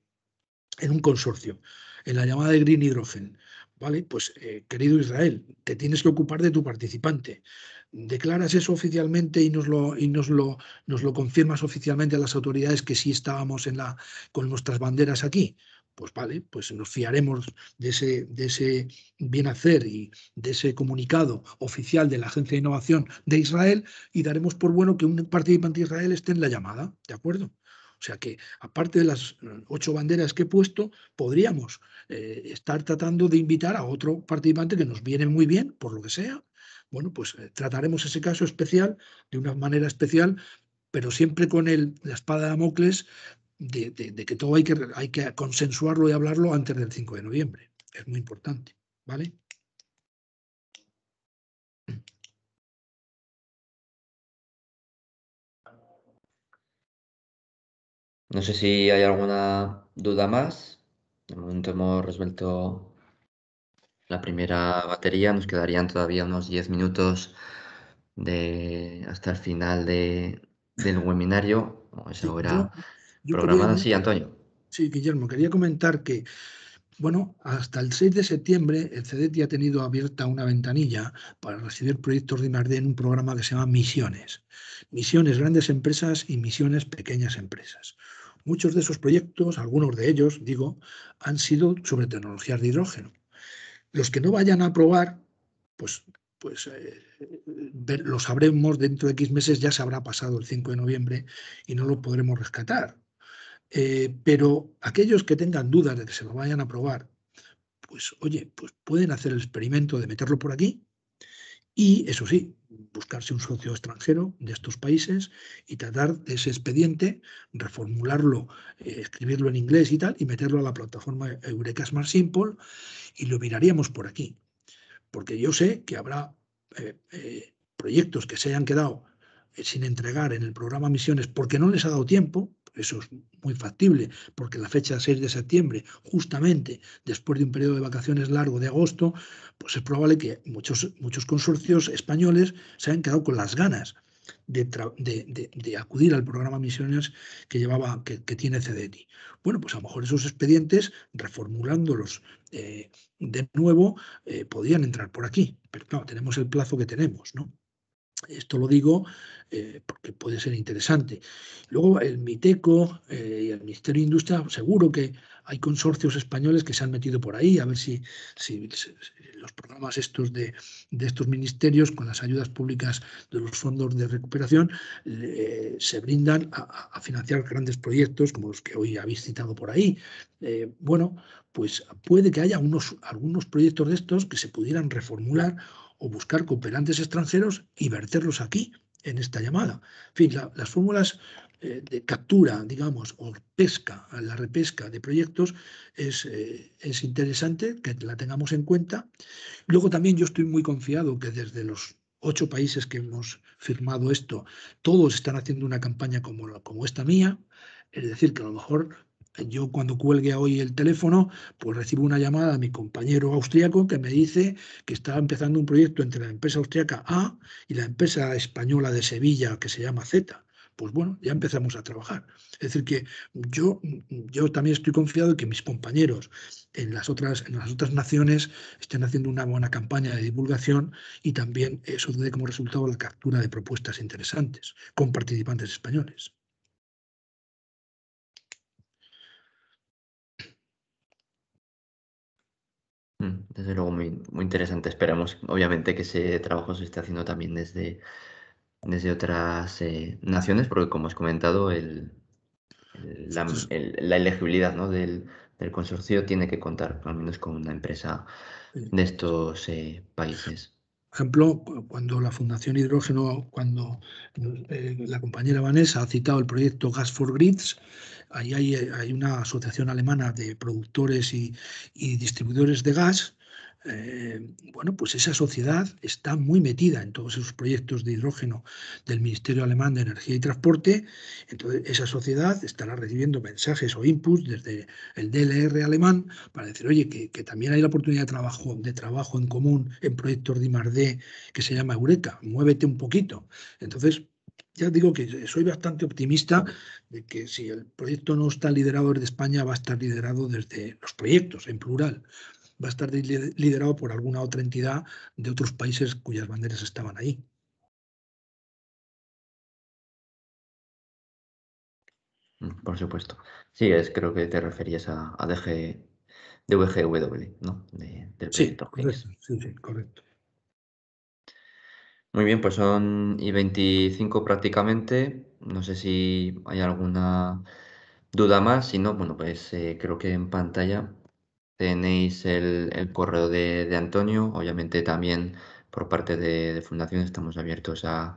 en un consorcio, en la llamada de Green Hydrogen. ¿Vale? Pues, eh, querido Israel, te tienes que ocupar de tu participante. ¿Declaras eso oficialmente y nos lo, y nos nos lo confirmas oficialmente a las autoridades que sí estábamos en la, con nuestras banderas aquí? Pues vale, pues nos fiaremos de ese, de ese bienhacer y de ese comunicado oficial de la Agencia de Innovación de Israel y daremos por bueno que un participante de Israel esté en la llamada, ¿de acuerdo? O sea que, aparte de las ocho banderas que he puesto, podríamos eh, estar tratando de invitar a otro participante que nos viene muy bien, por lo que sea. Bueno, pues eh, trataremos ese caso especial de una manera especial, pero siempre con la espada de Damocles de, que todo hay que, hay que consensuarlo y hablarlo antes del 5 de noviembre. Es muy importante. ¿Vale? No sé si hay alguna duda más. De momento hemos resuelto la primera batería. Nos quedarían todavía unos 10 minutos de, hasta el final del webinario. Esa hora programada. sí, Antonio. Sí, Guillermo, quería comentar que, bueno, hasta el 6 de septiembre el ya ha tenido abierta una ventanilla para recibir proyectos de Inardé e en un programa que se llama Misiones. Misiones grandes empresas y misiones pequeñas empresas Muchos de esos proyectos, algunos de ellos, digo, han sido sobre tecnologías de hidrógeno. Los que no vayan a probar, pues, pues eh, lo sabremos dentro de X meses, ya se habrá pasado el 5 de noviembre y no lo podremos rescatar. Eh, pero aquellos que tengan dudas de que se lo vayan a probar, pues oye, pues pueden hacer el experimento de meterlo por aquí y eso sí, buscarse un socio extranjero de estos países y tratar de ese expediente, reformularlo, eh, escribirlo en inglés y tal, y meterlo a la plataforma Eureka Smart Simple y lo miraríamos por aquí. Porque yo sé que habrá eh, eh, proyectos que se hayan quedado sin entregar en el programa Misiones porque no les ha dado tiempo, eso es muy factible, porque la fecha 6 de septiembre, justamente después de un periodo de vacaciones largo de agosto, pues es probable que muchos, muchos consorcios españoles se hayan quedado con las ganas de, acudir al programa Misiones que, llevaba, que, tiene CDT. Bueno, pues a lo mejor esos expedientes, reformulándolos eh, de nuevo, eh, podían entrar por aquí, pero claro, tenemos el plazo que tenemos, ¿no? Esto lo digo eh, porque puede ser interesante. Luego el MITECO eh, y el Ministerio de Industria, seguro que hay consorcios españoles que se han metido por ahí, a ver si, si, los programas estos de, estos ministerios, con las ayudas públicas de los fondos de recuperación, se brindan a, financiar grandes proyectos como los que hoy habéis citado por ahí. Eh, bueno, pues puede que haya unos, algunos proyectos de estos que se pudieran reformular o buscar cooperantes extranjeros y verterlos aquí, en esta llamada. En fin, las fórmulas eh, de captura, digamos, o pesca, la repesca de proyectos es, eh, es interesante que la tengamos en cuenta. Luego también yo estoy muy confiado que desde los ocho países que hemos firmado esto, todos están haciendo una campaña como, como esta mía, es decir, que a lo mejor yo cuando cuelgue hoy el teléfono, pues recibo una llamada de mi compañero austriaco que me dice que está empezando un proyecto entre la empresa austriaca A y la empresa española de Sevilla que se llama Z. Pues bueno, ya empezamos a trabajar. Es decir, que yo, yo también estoy confiado en que mis compañeros en las, otras, en las otras naciones estén haciendo una buena campaña de divulgación y también eso dé como resultado la captura de propuestas interesantes con participantes españoles. desde luego muy, interesante. Esperamos, obviamente, que ese trabajo se esté haciendo también desde, desde otras eh, naciones, porque como has comentado, la, elegibilidad del, consorcio tiene que contar al menos con una empresa de estos eh, países. Por ejemplo, cuando la Fundación Hidrógeno, cuando eh, la compañera Vanessa ha citado el proyecto Gas for Grids, ahí hay, una asociación alemana de productores y distribuidores de gas eh, bueno, pues esa sociedad está muy metida en todos esos proyectos de hidrógeno del Ministerio Alemán de Energía y Transporte. Entonces, esa sociedad estará recibiendo mensajes o inputs desde el DLR alemán para decir, oye, que, también hay la oportunidad de trabajo, en común en proyectos de IMARDE que se llama Eureka, muévete un poquito. Entonces, ya digo que soy bastante optimista de que si el proyecto no está liderado desde España, va a estar liderado desde los proyectos, en plural, va a estar liderado por alguna otra entidad de otros países cuyas banderas estaban ahí. Mm, por supuesto. Sí, creo que te referías a, a DG, ¿no? del e sí, correcto, Muy bien, pues son y 25 prácticamente. No sé si hay alguna duda más. Si no, bueno, pues eh, creo que en pantalla Tenéis el, el correo de, Antonio, obviamente también por parte de, Fundación estamos abiertos a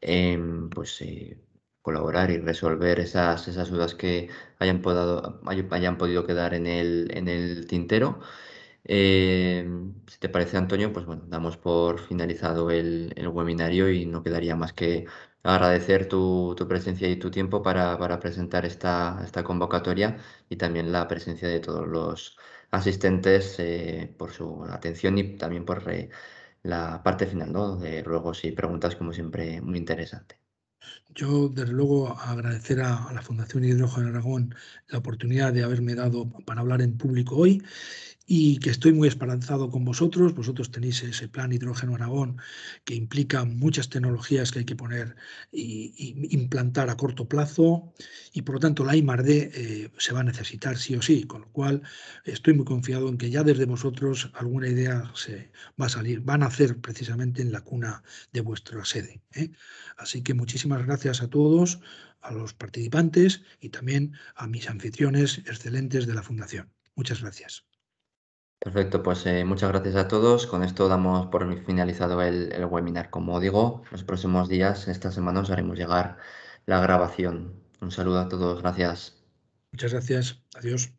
em, pues, eh, colaborar y resolver esas, esas dudas que hayan, podado, hayan podido quedar en el, en el tintero. Em, si te parece, Antonio, pues bueno, damos por finalizado el, el webinario y no quedaría más que agradecer tu, tu presencia y tu tiempo para, para presentar esta, esta, convocatoria y también la presencia de todos los asistentes eh, por su atención y también por eh, la parte final ¿no? de ruegos y preguntas, como siempre, muy interesante. Yo, desde luego, agradecer a, la Fundación de Aragón la oportunidad de haberme dado para hablar en público hoy y que estoy muy esperanzado con vosotros. Vosotros tenéis ese plan Hidrógeno Aragón que implica muchas tecnologías que hay que poner e implantar a corto plazo y por lo tanto la IMARD eh, se va a necesitar sí o sí, con lo cual estoy muy confiado en que ya desde vosotros alguna idea se va a salir, van a hacer precisamente en la cuna de vuestra sede. ¿eh? Así que muchísimas gracias a todos, a los participantes y también a mis anfitriones excelentes de la Fundación. Muchas gracias. Perfecto, pues eh, muchas gracias a todos. Con esto damos por finalizado el, el webinar. Como digo, los próximos días, esta semana, os haremos llegar la grabación. Un saludo a todos, gracias. Muchas gracias, adiós.